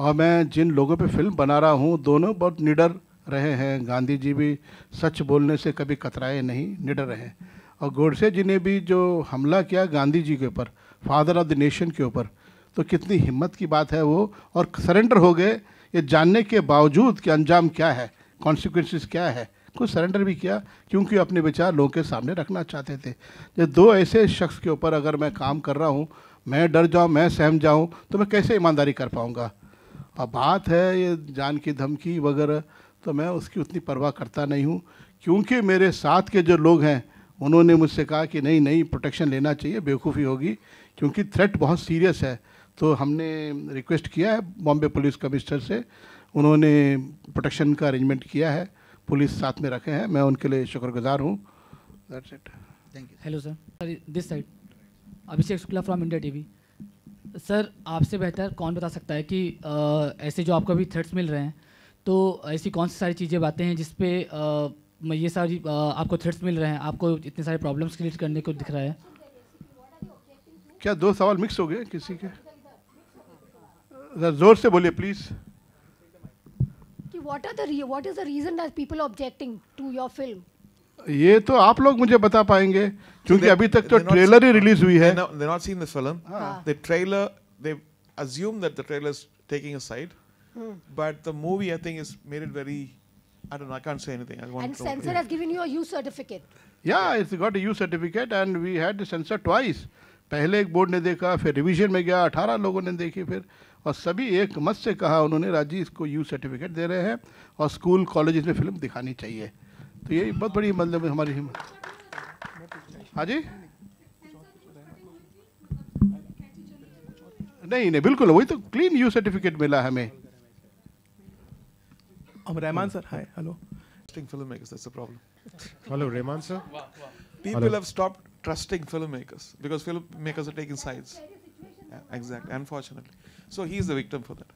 और मैं जिन लोगों पे फिल्म बना रहा हूँ दोनों बहुत निडर रहे हैं गांधी जी भी सच बोलने से कभी कतराए नहीं निडर रहे और गोडसे जी ने भी जो हमला किया गांधी जी के ऊपर फादर ऑफ द नेशन के ऊपर तो कितनी हिम्मत की बात है वो और सरेंडर हो गए ये जानने के बावजूद कि अंजाम क्या है कॉन्सिक्वेंसेस क्या है कुछ सरेंडर भी किया क्योंकि अपने विचार लोगों के सामने रखना चाहते थे जब दो ऐसे शख्स के ऊपर अगर मैं काम कर रहा हूँ मैं डर जाऊँ मैं सहम जाऊँ तो मैं कैसे ईमानदारी कर पाऊँगा अब बात है ये जान की धमकी वगैरह तो मैं उसकी उतनी परवाह करता नहीं हूँ क्योंकि मेरे साथ के जो लोग हैं उन्होंने मुझसे कहा कि नहीं नहीं प्रोटेक्शन लेना चाहिए बेवकूफ़ी होगी क्योंकि थ्रेट बहुत सीरियस है तो हमने रिक्वेस्ट किया है बॉम्बे पुलिस कमिश्नर से उन्होंने प्रोटेक्शन का अरेंजमेंट किया है पुलिस साथ में रखे हैं मैं उनके लिए शुक्रगुजार हूँ thank you hello sir this side Abhishek Shukla from India TV sir आपसे बेहतर कौन बता सकता है कि आ, ऐसे जो आपको अभी थ्रेट्स मिल रहे हैं तो ऐसी कौन सी सारी चीज़ें बातें हैं जिसपे ये सारी आ, आपको थ्रेट्स मिल रहे हैं आपको इतने सारे प्रॉब्लम्स क्रिएट करने को दिख रहा है क्या दो सवाल मिक्स हो गए किसी के जोर से बोलिए please what are the re what is the reason that people are objecting to your film? ये तो आप लोग मुझे बता पाएंगे क्योंकि अभी तक तो ट्रेलर ही रिलीज हुई है they're not seen the film हाँ. the trailer they assume that the trailer is taking a side hmm. but the movie I think is made it very I don't know I can't say anything I want and censor yeah. has given you a U certificate yeah it's got a U certificate and we had the censor twice पहले एक बोर्ड ने देखा फिर रिवीजन में गया 18 लोगों ने देखी फिर और सभी एक मत से कहा उन्होंने राजी इसको यू सर्टिफिकेट दे रहे हैं और स्कूल कॉलेज में फिल्म दिखानी चाहिए तो यही बहुत बड़ी मतलब हमारी हिम्मत हाँ जी नहीं नहीं बिल्कुल वही तो क्लीन यू सर्टिफिकेट मिला हमें अब Rahman sir hi hello trusting film makers that's a problem hello Rahman sir people have stop trusting film makers because film makers are taking sides exactly. Unfortunately, so he is the victim for that.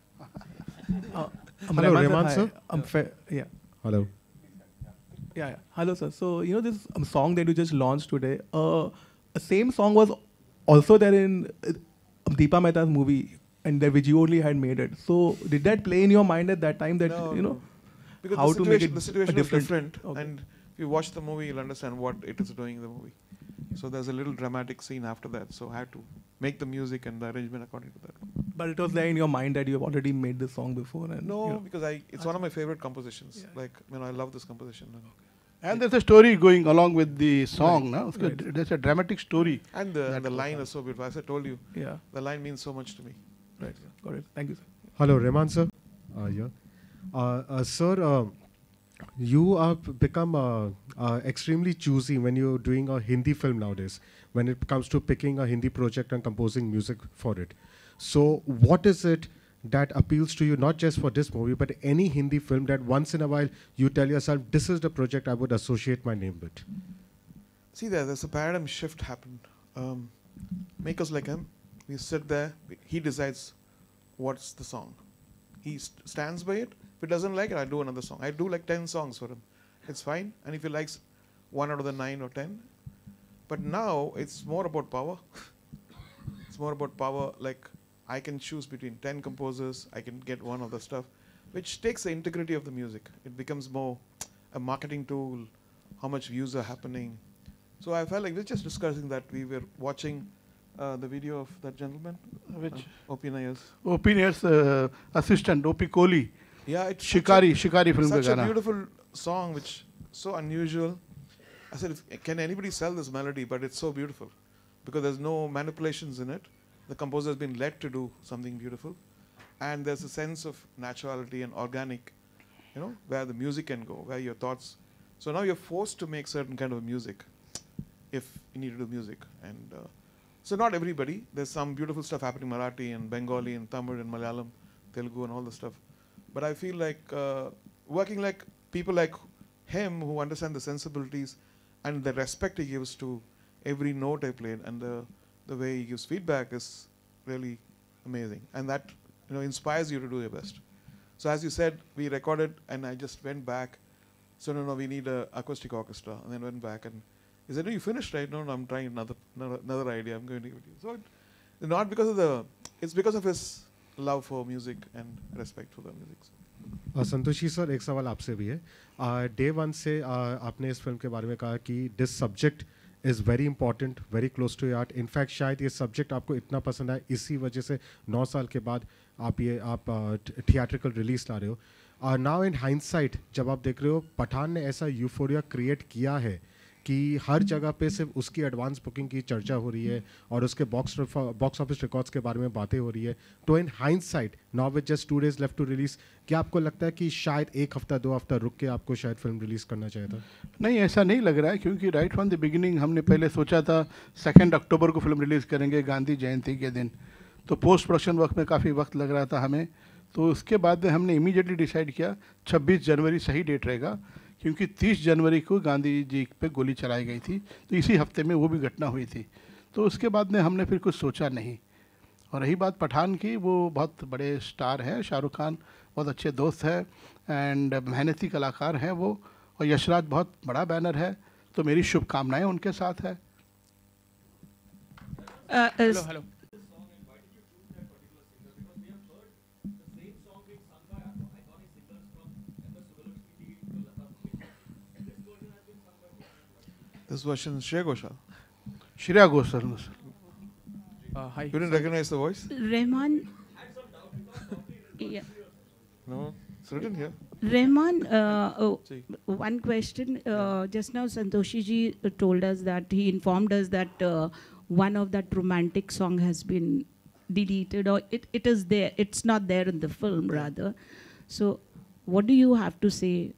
uh, Hello, Rehman, sir. I'm fa- yeah. Hello. Yeah, yeah. Hello, sir. So you know this um, song that you just launched today. Uh, same song was also there in uh, Deepa Mehta's movie, and that Vijay only had made it. So did that play in your mind at that time? That no, you know because how to make it the situation different. different okay. And if you watch the movie, you'll understand what it is doing in the movie. So there's a little dramatic scene after that. So I had to make the music and the arrangement according to that. But it was there in your mind that you have already made this song before. And no, you know. because I it's I one of my favorite compositions. Yeah. Like you know, I love this composition. And, and there's a story going along with the song. Right. No? Right. There's a dramatic story. And the, and the line is so beautiful. As I told you, yeah, the line means so much to me. Right. Got it. Thank you, sir. Hello, Reman sir. Uh, yeah. Uh, uh, sir, um, you have become uh, uh, extremely choosy when you're doing a Hindi film nowadays, when it comes to picking a Hindi project and composing music for it. So what is it that appeals to you, not just for this movie, but any Hindi film that once in a while you tell yourself, this is the project I would associate my name with? See, there, there's a paradigm shift happened. Um, makers like him, we sit there, he decides what's the song. He st stands by it, if he doesn't like it, I'll do another song. I do like 10 songs for him. It's fine. And if he likes one out of the nine or 10. But now it's more about power. it's more about power. Like I can choose between 10 composers, I can get one of the stuff, which takes the integrity of the music. It becomes more a marketing tool, how much views are happening. So I felt like we are just discussing that. We were watching. Uh, the video of that gentleman? Which? Uh, Opinayas. Opinayas uh, assistant, Opie Kohli. Yeah, it's Shikari, a, Shikari film. Such a beautiful song, which so unusual. I said, can anybody sell this melody? But it's so beautiful because there's no manipulations in it. The composer has been led to do something beautiful, and there's a sense of naturality and organic, you know, where the music can go, where your thoughts. So now you're forced to make certain kind of music, if you need to do music. And uh, so not everybody. There's some beautiful stuff happening in Marathi and Bengali and Tamil and Malayalam, Telugu and all the stuff. But I feel like uh, working like people like him who understand the sensibilities and the respect he gives to every note I played and the, the way he gives feedback is really amazing. And that you know inspires you to do your best. So as you said, we recorded and I just went back. So no, no, we need an acoustic orchestra. And then went back and he said, no, you finished, right? No, no, I'm trying another, another idea. I'm going to give it to you. So it, not because of the, it's because of his love for music and respect for the music Santoshi sir एक सवाल आपसे भी है डे uh, वन से uh, आपने इस फिल्म के बारे में कहा कि this subject is very important very close to art in fact शायद ये सब्जेक्ट आपको इतना पसंद आया इसी वजह से नौ साल के बाद आप ये आप थिएट्रिकल uh, रिलीज ला रहे हो नाउ इन हाइंड जब आप देख रहे हो पठान ने ऐसा यूफोरिया क्रिएट किया है uh, कि हर हम्म। जगह पे सिर्फ उसकी एडवांस बुकिंग की चर्चा हो रही है हम्म। और उसके बॉक्स बॉक्स ऑफिस रिकॉर्ड्स के बारे में बातें हो रही है तो in hindsight now with just two days left to release क्या आपको लगता है कि शायद एक हफ्ता दो हफ्ता रुक के आपको शायद फिल्म रिलीज करना चाहिए था नहीं ऐसा नहीं लग रहा है क्योंकि राइट फ्रॉम द बिगिनिंग हमने पहले सोचा था सेकेंड अक्टूबर को फिल्म रिलीज़ करेंगे गांधी जयंती के दिन तो पोस्ट प्रोडक्शन वक्त में काफ़ी वक्त लग रहा था हमें तो उसके बाद में हमने इमीडिएटली डिसाइड किया 26 जनवरी सही डेट रहेगा क्योंकि 30 जनवरी को गांधी जी पे गोली चलाई गई थी तो इसी हफ्ते में वो भी घटना हुई थी तो उसके बाद में हमने फिर कुछ सोचा नहीं और रही बात पठान की वो बहुत बड़े स्टार हैं शाहरुख खान बहुत अच्छे दोस्त हैं एंड मेहनती कलाकार हैं वो और यशराज बहुत बड़ा बैनर है तो मेरी शुभकामनाएं उनके साथ है hello uh, hello This version is Shreya Ghoshal. Shreya Ghoshal, no, sir. Uh, hi. You didn't recognize the voice? Rehman. yeah. No, it's written here. Rehman, uh, oh, one question. Uh, just now, Santoshiji told us that he informed us that uh, one of that romantic song has been deleted, or it, it is there. It's not there in the film, rather. So, what do you have to say?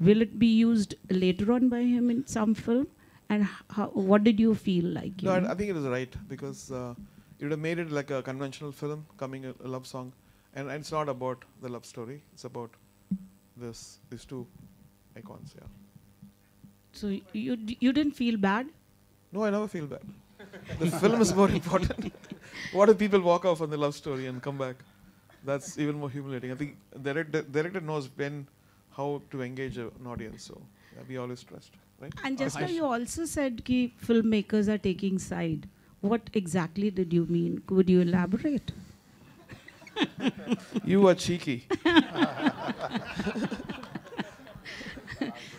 Will it be used later on by him in some film? and how, what did you feel like? You no, I, I, think it was right because uh, it would have made it like a conventional film coming a, a love song, and, and, it's not about the love story. It's about this these two icons. Yeah. So you you didn't feel bad? No, I never feel bad. the film is more important. what if people walk off on the love story and come back? That's even more humiliating. I think the director, director knows when how to engage an audience, so yeah, we always trust. Right? And just now you also said that filmmakers are taking side. What exactly did you mean? Could you elaborate? you are cheeky.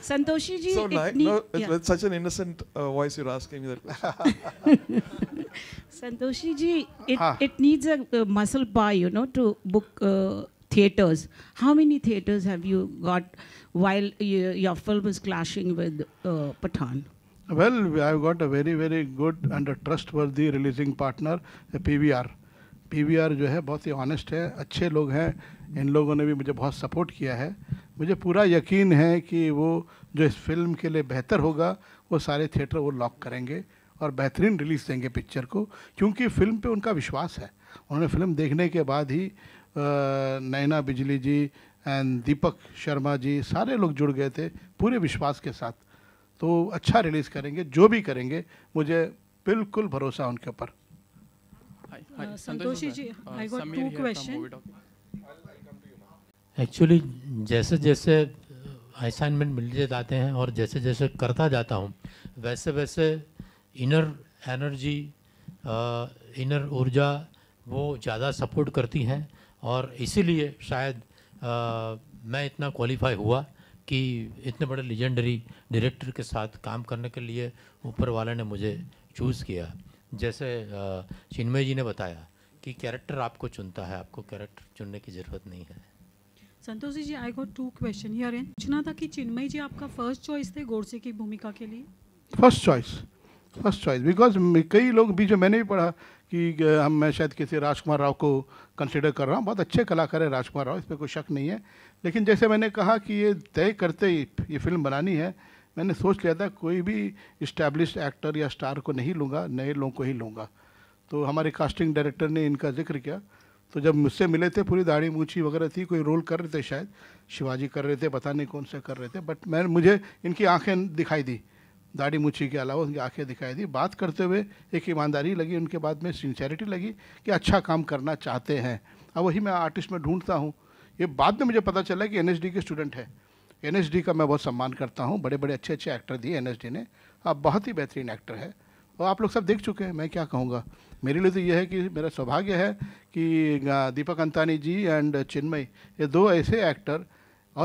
Santoshi ji, so ni- no, yeah. such an innocent uh, voice you're asking me that question. Santoshi ji, it, it needs a, a muscle bar, you know, to book uh, theaters. How many theaters have you got while you, your film is clashing with uh, Pathan? Well, i have got a very, very good and a trustworthy releasing partner, PVR. PVR jo hai bahut hi honest hai acche log hain इन लोगों ने भी मुझे बहुत सपोर्ट किया है मुझे पूरा यकीन है कि वो जो इस फिल्म के लिए बेहतर होगा वो सारे थिएटर वो लॉक करेंगे और बेहतरीन रिलीज़ देंगे पिक्चर को क्योंकि फिल्म पे उनका विश्वास है उन्होंने फिल्म देखने के बाद ही नैना बिजली जी एंड दीपक शर्मा जी सारे लोग जुड़ गए थे पूरे विश्वास के साथ तो अच्छा रिलीज़ करेंगे जो भी करेंगे मुझे बिल्कुल भरोसा उनके ऊपर Santoshi uh, ji I two question actually जैसे जैसे असाइनमेंट uh, मिलते जाते हैं और जैसे जैसे करता जाता हूँ वैसे वैसे इनर एनर्जी इनर ऊर्जा वो ज़्यादा सपोर्ट करती हैं और इसीलिए शायद आ, मैं इतना क्वालिफाई हुआ कि इतने बड़े लेजेंडरी डायरेक्टर के साथ काम करने के लिए ऊपर वाले ने मुझे चूज़ किया जैसे चिन्मय जी ने बताया कि कैरेक्टर आपको चुनता है आपको कैरेक्टर चुनने की ज़रूरत नहीं है Santosh ji I got two question here इन पूछना था कि चिन्मय जी आपका फर्स्ट चॉइस थे गोडसे की भूमिका के लिए first choice first choice because कई लोग भी जो मैंने भी पढ़ा कि हम मैं शायद किसी राजकुमार राव को कंसिडर कर रहा हूँ बहुत अच्छे कलाकार हैं राजकुमार राव इस पर कोई शक नहीं है लेकिन जैसे मैंने कहा कि ये तय करते ही ये फिल्म बनानी है मैंने सोच लिया था कोई भी इस्टेब्लिश एक्टर या स्टार को नहीं लूँगा नए लोगों को ही लूँगा तो हमारे कास्टिंग डायरेक्टर ने इनका जिक्र किया तो जब मुझसे मिले थे पूरी दाढ़ी मूछी वगैरह थी कोई रोल कर रहे थे शायद शिवाजी कर रहे थे पता नहीं कौन से कर रहे थे बट मैं मुझे इनकी आंखें दिखाई दी दाढ़ी मुछी के अलावा उनकी आंखें दिखाई दी बात करते हुए एक ईमानदारी लगी उनके बाद में सिंसेरिटी लगी कि अच्छा काम करना चाहते हैं अब वही मैं आर्टिस्ट में ढूंढता हूँ ये बाद में मुझे पता चला कि एन के स्टूडेंट है एन का मैं बहुत सम्मान करता हूँ बड़े बड़े अच्छे अच्छे एक्टर दिए एन ने अब बहुत ही बेहतरीन एक्टर है और आप लोग सब देख चुके हैं मैं क्या कहूँगा मेरे लिए तो यह है कि मेरा सौभाग्य है कि दीपक अंतानी जी एंड चिन्मय ये दो ऐसे एक्टर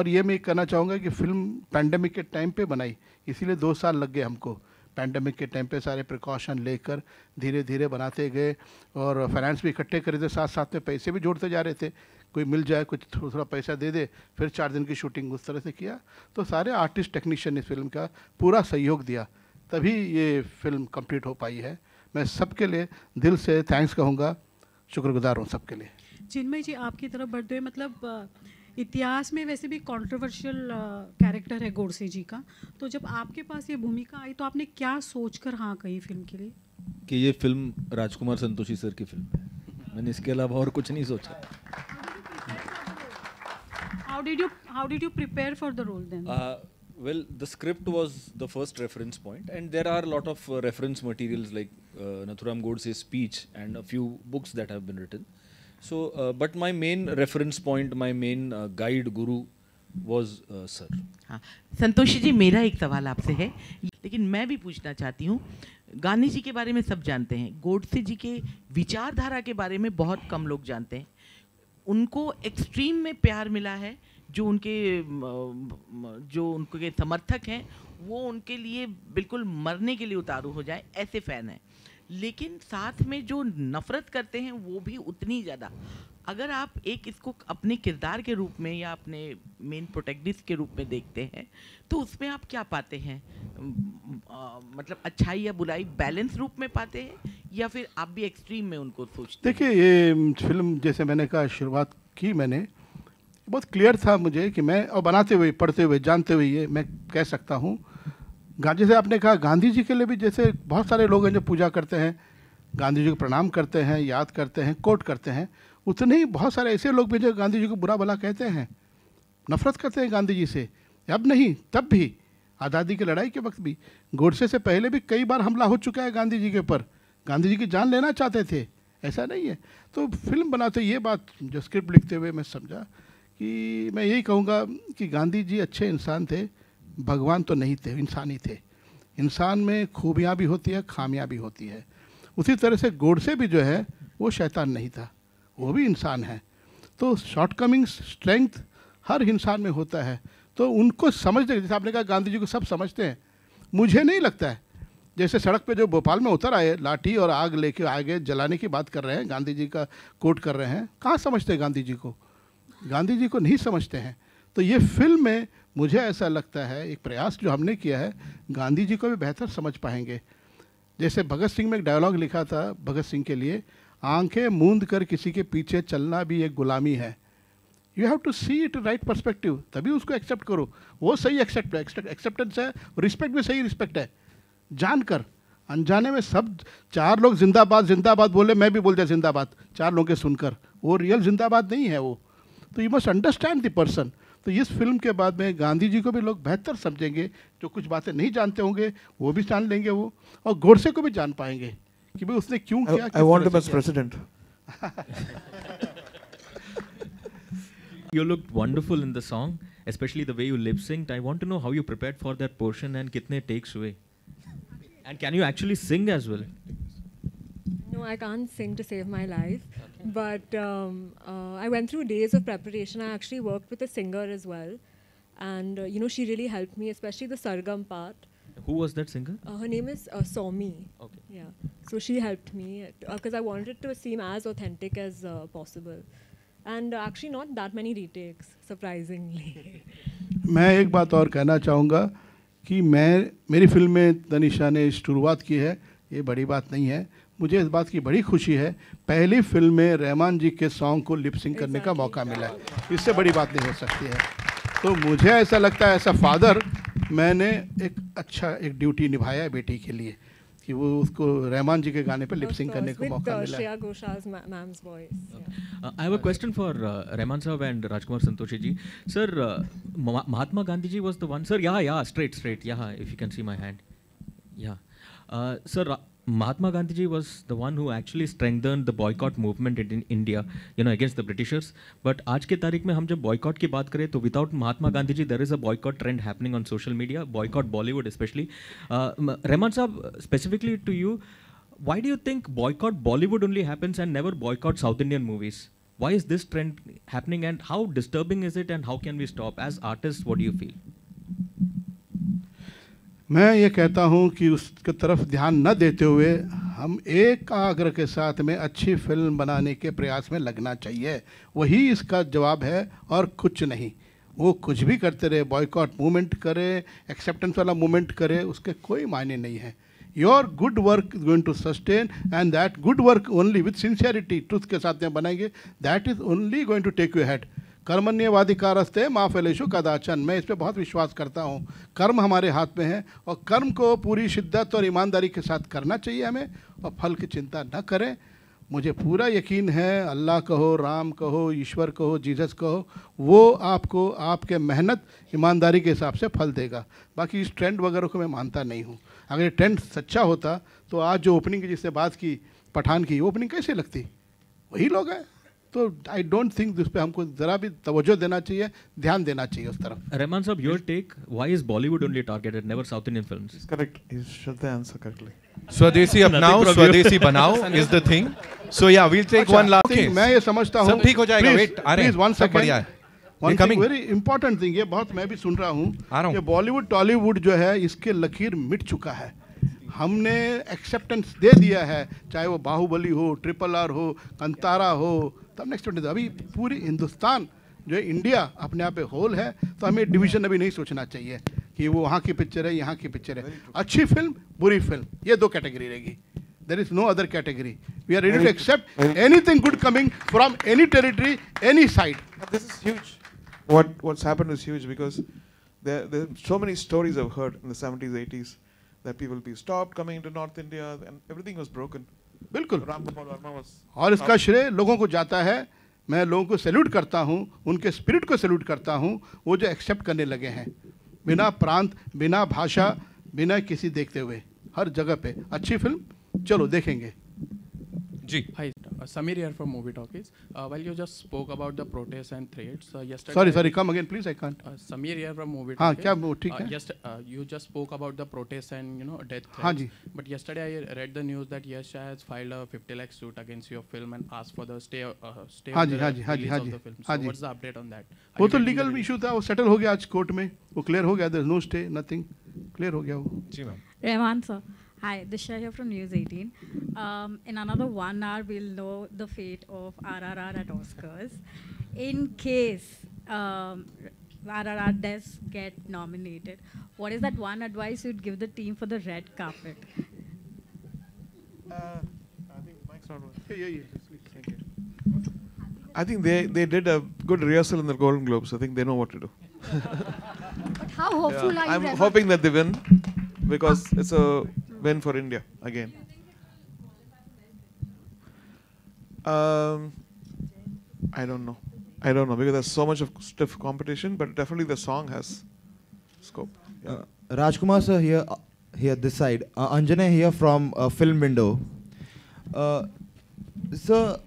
और ये मैं कहना चाहूँगा कि फिल्म पैंडमिक के टाइम पे बनाई इसीलिए दो साल लग गए हमको पैंडमिक के टाइम पे सारे प्रिकॉशन लेकर धीरे धीरे बनाते गए और फाइनेंस भी इकट्ठे करे थे साथ साथ में पैसे भी जोड़ते जा रहे थे कोई मिल जाए कुछ थोड़ा थोड़ा पैसा दे दे फिर चार दिन की शूटिंग उस तरह से किया तो सारे आर्टिस्ट टेक्नीशियन इस फिल्म का पूरा सहयोग दिया तभी ये फिल्म कंप्लीट हो पाई है मैं सबके लिए दिल से थैंक्स कहूँगा शुक्रगुजार हूँ सबके लिए चिन्मय जी आपकी तरफ बढ़ते मतलब इतिहास में वैसे भी कंट्रोवर्शियल कैरेक्टर है गोडसे जी का तो जब आपके पास ये भूमिका आई तो आपने क्या सोच कर हाँ कही फिल्म के लिए कि ये फिल्म राजकुमार संतोषी सर की फिल्म है मैंने इसके अलावा और कुछ नहीं सोचा how did you how did you prepare for the role then uh, well the script was the first reference point and there are a lot of uh, reference materials like uh, nathuram godse's speech and a few books that have been written So, uh, but my main reference point, my main uh, guide guru was uh, sir. हाँ संतोषी जी मेरा एक सवाल आपसे है लेकिन मैं भी पूछना चाहती हूँ गांधी जी के बारे में सब जानते हैं गोडसे जी के विचारधारा के बारे में बहुत कम लोग जानते हैं उनको एक्सट्रीम में प्यार मिला है जो उनके जो उनके समर्थक हैं वो उनके लिए बिल्कुल मरने के लिए उतारू हो जाए ऐसे फ़ैन हैं लेकिन साथ में जो नफरत करते हैं वो भी उतनी ज़्यादा अगर आप एक इसको अपने किरदार के रूप में या अपने मेन प्रोटेक्टिस्ट के रूप में देखते हैं तो उसमें आप क्या पाते हैं आ, मतलब अच्छाई या बुराई बैलेंस रूप में पाते हैं या फिर आप भी एक्सट्रीम में उनको सोचते देखिए ये फिल्म जैसे मैंने कहा शुरुआत की मैंने बहुत क्लियर था मुझे कि मैं और बनाते हुए पढ़ते हुए जानते हुए ये मैं कह सकता हूँ गांधी से आपने कहा गांधी जी के लिए भी जैसे बहुत सारे लोग हैं जो पूजा करते हैं गांधी जी को प्रणाम करते हैं याद करते हैं कोट करते हैं उतने ही बहुत सारे ऐसे लोग भी जो गांधी जी को बुरा भला कहते हैं नफरत करते हैं गांधी जी से अब नहीं तब भी आज़ादी की लड़ाई के वक्त भी गोडसे से पहले भी कई बार हमला हो चुका है गांधी जी के ऊपर गांधी जी की जान लेना चाहते थे ऐसा नहीं है तो फिल्म बनाते ये बात जो स्क्रिप्ट लिखते हुए मैं समझा कि मैं यही कहूँगा कि गांधी जी अच्छे इंसान थे भगवान तो नहीं थे इंसान ही थे इंसान में खूबियाँ भी होती है खामियाँ भी होती है उसी तरह से गोडसे भी जो है वो शैतान नहीं था वो भी इंसान है तो शॉर्टकमिंग स्ट्रेंथ हर इंसान में होता है तो उनको समझ दे जैसे आपने कहा गांधी जी को सब समझते हैं मुझे नहीं लगता है जैसे सड़क पे जो भोपाल में उतर आए लाठी और आग लेके आगे जलाने की बात कर रहे हैं गांधी जी का कोट कर रहे हैं कहाँ समझते हैं गांधी जी को गांधी जी को नहीं समझते हैं तो ये फिल्म में मुझे ऐसा लगता है एक प्रयास जो हमने किया है गांधी जी को भी बेहतर समझ पाएंगे जैसे भगत सिंह में एक डायलॉग लिखा था भगत सिंह के लिए आंखें मूंद कर किसी के पीछे चलना भी एक गुलामी है you have to see it right perspective तभी उसको एक्सेप्ट करो वो सही एक्सेप्ट एक्सेप्टेंस है रिस्पेक्ट भी सही रिस्पेक्ट है जानकर अनजाने में सब चार लोग जिंदाबाद जिंदाबाद बोले मैं भी बोल दिया जिंदाबाद चार लोगों के सुनकर वो रियल जिंदाबाद नहीं है वो तो you must understand the person तो इस फिल्म के बाद में गांधी जी को भी लोग बेहतर समझेंगे जो कुछ बातें नहीं जानते होंगे वो भी जान लेंगे वो और गोडसे को भी जान पाएंगे कि भाई उसने क्यों किया I want president you looked wonderful in the song, especially the way you lip synced. I want to know how you prepared for that portion and kitne takes away. And can you actually sing as well? No, I can't sing to save my life. but um, uh, I went through days of preparation. I actually worked with a singer as well. And, uh, you know, she really helped me, especially the sargam part. Who was that singer? Uh, her name is uh, Somi. Okay. Yeah. So she helped me uh, because I wanted it to seem as authentic as uh, possible. And actually not that many retakes, surprisingly. मैं एक बात और कहना चाहूँगा कि मैं मेरी फिल्म में तनिषा ने शुरुआत की है ये बड़ी बात नहीं है मुझे इस बात की बड़ी खुशी है पहली फिल्म में रहमान जी के सॉन्ग को लिपसिंग करने का मौका मिला है इससे बड़ी बात नहीं हो सकती है तो मुझे ऐसा लगता है ऐसा फादर मैंने एक अच्छा एक ड्यूटी निभाया है बेटी के लिए कि वो उसको रहमान जी के गाने पर लिपसिंग करने का मौका मिला I have a question for Rahman साहब and Rajkumar Santoshi ji sir Mahatma Gandhi ji was the one sir yeah straight straight yeah if you can see my hand yeah sir Mahatma Gandhiji was the one who actually strengthened the boycott movement in India, you know, against the Britishers. But आज के तारीख में हम जब boycott की बात करें to without Mahatma Gandhiji there is a boycott trend happening on social media, boycott Bollywood especially. Uh, Rehman specifically to you, why do you think boycott Bollywood only happens and never boycott South Indian movies? Why is this trend happening and how disturbing is it and how can we stop? As artists, what do you feel? मैं ये कहता हूँ कि उसके तरफ ध्यान न देते हुए हम एक आग्रह के साथ में अच्छी फिल्म बनाने के प्रयास में लगना चाहिए वही इसका जवाब है और कुछ नहीं वो कुछ भी करते रहे बॉयकॉट मूवमेंट करे एक्सेप्टेंस वाला मूवमेंट करे उसके कोई मायने नहीं है your good work is going to sustain and that good work only with sincerity truth के साथ में बनाएंगे that is only going to take you ahead कर्मण्यवाधिकारस्ते माँ फैलेशु कदाचन मैं इस पर बहुत विश्वास करता हूँ कर्म हमारे हाथ में है और कर्म को पूरी शिद्दत और ईमानदारी के साथ करना चाहिए हमें और फल की चिंता न करें मुझे पूरा यकीन है अल्लाह कहो राम कहो ईश्वर कहो जीसस कहो वो आपको आपके मेहनत ईमानदारी के हिसाब से फल देगा बाकी इस ट्रेंड वगैरह को मैं मानता नहीं हूँ अगर ये ट्रेंड सच्चा होता तो आज जो ओपनिंग की जिससे बात की पठान की ओपनिंग कैसे लगती वही लोग हैं तो आई डोंट थिंक उस पर हमको ज़रा भी तवज्जो देना चाहिए ध्यान देना चाहिए उस तरफ रहमान साहब your take why is Bollywood only targeted never south Indian films correct is should the answer correctly स्वदेशी अपनाओ स्वदेशी बनाओ is the thing so yeah we will take one last thing मैं ये समझता हूं सब ठीक हो जाएगा वेट आ रहे वन सेकंड बढ़िया है वेरी इंपॉर्टेंट थिंग ये बहुत मैं भी सुन रहा हूँ बॉलीवुड टॉलीवुड जो है इसके लकीर मिट चुका है हमने एक्सेप्टेंस दे दिया है चाहे वो बाहुबली हो ट्रिपल आर हो कंतारा हो तब नेक्स्ट ट्वेंटी अभी पूरी हिंदुस्तान जो है इंडिया अपने आप पे होल है तो हमें डिवीजन अभी नहीं सोचना चाहिए कि वो वहाँ की पिक्चर है यहाँ की पिक्चर है अच्छी फिल्म बुरी फिल्म ये दो कैटेगरी रहेगी there is no other category we are ready to accept anything good coming from any territory any side this is huge what what's happened is huge because there there are so many stories I've heard in the 70s, 80s that people be stopped coming into North India and everything was broken. बिल्कुल और इसका श्रेय लोगों को जाता है मैं लोगों को सैल्यूट करता हूँ उनके स्पिरिट को सैल्यूट करता हूँ वो जो एक्सेप्ट करने लगे हैं बिना प्रांत बिना भाषा बिना किसी देखते हुए हर जगह पे अच्छी फिल्म चलो देखेंगे जी Uh, Samir here from Movie Talkies. Uh, while you just spoke about the protests and threats uh, yesterday. Sorry, sorry, come again, please. I can't. Uh, Samir here from Movie Talkies. Haan, kya, वो ठीक yes, uh, you just spoke about the protests and you know death threats. हाँ But yesterday I read the news that Yash has filed a 50 lakh suit against your film and asked for the stay uh, stay haan हाँ जी haan haan of जी हाँ जी हाँ haan What's the update on that? वो तो legal issue था वो settle हो गया आज कोर्ट में वो clear हो गया there's no stay nothing clear हो गया वो. जी ma'am. Rahman sir. Hi, Disha here from News 18. Um, in another one hour, we'll know the fate of RRR at Oscars. In case um, RRR does get nominated, what is that one advice you'd give the team for the red carpet? Uh, I think I think they, they did a good rehearsal in the Golden Globes. I think they know what to do. but how hopeful yeah. are you? I'm hoping that they win because it's a win for India again. Um, I don't know. I don't know because there's so much of stiff competition, but definitely the song has scope. Yeah. Uh, Rajkumar sir here, uh, here this side. Uh, Anjane here from uh, Film Window. Uh, sir,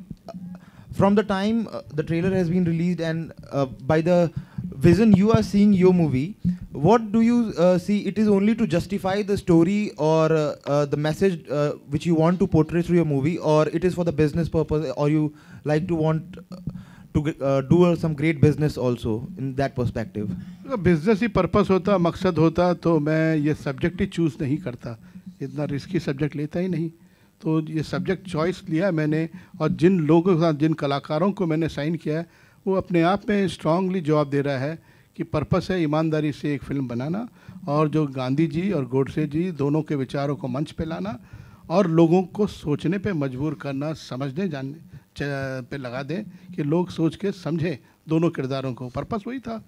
from the time uh, the trailer has been released and uh, by the vision you are seeing your movie, what do you uh, see it is only to justify the story or uh, uh, the message uh, which you want to portray through your movie or it is for the business purpose or you like to want to uh, do uh, some great business also in that perspective business ही पर्पस होता मकसद होता तो मैं ये सब्जेक्ट ही चूज़ नहीं करता इतना रिस्की सब्जेक्ट लेता ही नहीं तो ये सब्जेक्ट चॉइस लिया मैंने और जिन लोगों के साथ जिन कलाकारों को मैंने साइन किया है वो अपने आप में स्ट्रांगली जवाब दे रहा है कि पर्पस है ईमानदारी से एक फिल्म बनाना और जो गांधी जी और गोडसे जी दोनों के विचारों को मंच पे लाना और लोगों को सोचने पे मजबूर करना समझने जानने पे लगा दें कि लोग सोच के समझें दोनों किरदारों को पर्पस वही था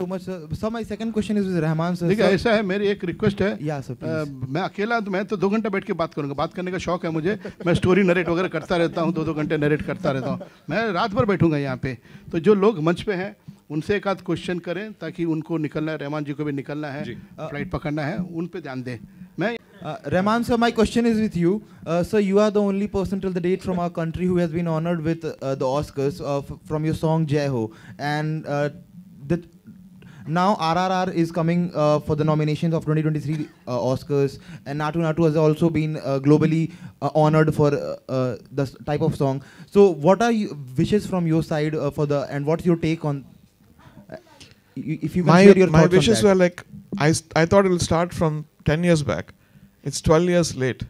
so much sir So my question is Rahman sir देखिए ऐसा है मेरी एक रिक्वेस्ट है या सर मैं अकेला तो मैं तो दो घंटे बैठ के बात करूंगा बात करने का शौक है मुझे मैं स्टोरी नरेट वगैरह करता रहता हूँ दो दो घंटे नरेट करता रहता हूँ मैं रात भर बैठूंगा यहाँ पे तो जो लोग मंच पे हैं उनसे एक आध क्वेश्चन करें ताकि उनको निकलना है रहमान जी को भी निकलना है फ्लाइट पकड़ना है उन पे ध्यान दें मैं Rahman sir sir, question is with you sir you are the only person only the date from date country our country who has been honored with uh, the Oscars uh, from your song now RRR is coming uh, for the nominations of 2023 uh, Oscars. And Natu Natu has also been uh, globally uh, honored for uh, uh, the type of song. So what are you, wishes from your side uh, for the, and what's your take on if you my, my wishes were like I, I thought it'll start from 10 years back it's 12 years late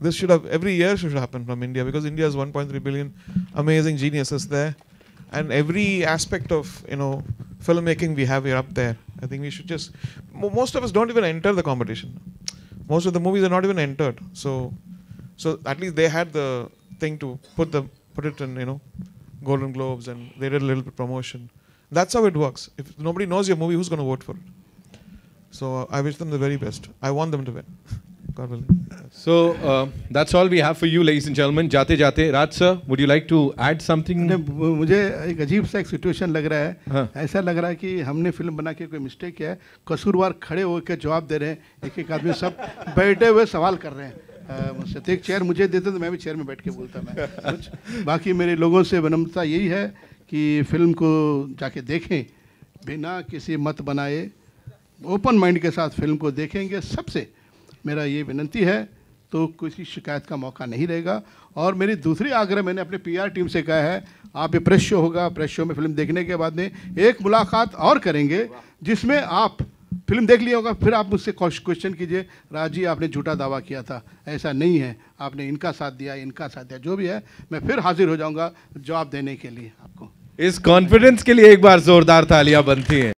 this should have every year should happen from india because india has 1.3 billion amazing geniuses there and every aspect of you know filmmaking we have here up there i think we should just most of us don't even enter the competition most of the movies are not even entered so so at least they had the thing to put the put it in you know golden globes and they did a little bit promotion That's how it works. If nobody knows your movie, who's going to vote for it? So uh, I wish them the very best. I want them to win. God willing. So uh, that's all we have for you, ladies and gentlemen. Jate jate. Raj sir, would you like to add something? मुझे एक अजीब सा एक सिचुएशन लग रहा है हाँ. ऐसा लग रहा है कि हमने फिल्म बना के कोई मिस्टेक किया है कसूरवार खड़े होकर जवाब दे रहे हैं एक एक आदमी सब बैठे हुए सवाल कर रहे हैं मुझसे एक चेयर मुझे देते तो मैं भी चेयर में बैठ के बोलता मैं बाकी मेरे लोगों से विनम्रता यही है कि फिल्म को जाके देखें बिना किसी मत बनाए ओपन माइंड के साथ फिल्म को देखेंगे सबसे मेरा ये विनती है तो किसी शिकायत का मौका नहीं रहेगा और मेरी दूसरी आग्रह मैंने अपने पीआर टीम से कहा है आप ये प्रेस शो होगा प्रेस शो में फिल्म देखने के बाद में एक मुलाकात और करेंगे जिसमें आप फिल्म देख लिया होगा फिर आप मुझसे क्वेश्चन कीजिए राजी आपने झूठा दावा किया था ऐसा नहीं है आपने इनका साथ दिया इनका साथ दिया जो भी है मैं फिर हाजिर हो जाऊँगा जवाब देने के लिए आपको इस कॉन्फिडेंस के लिए एक बार जोरदार तालियां बनती हैं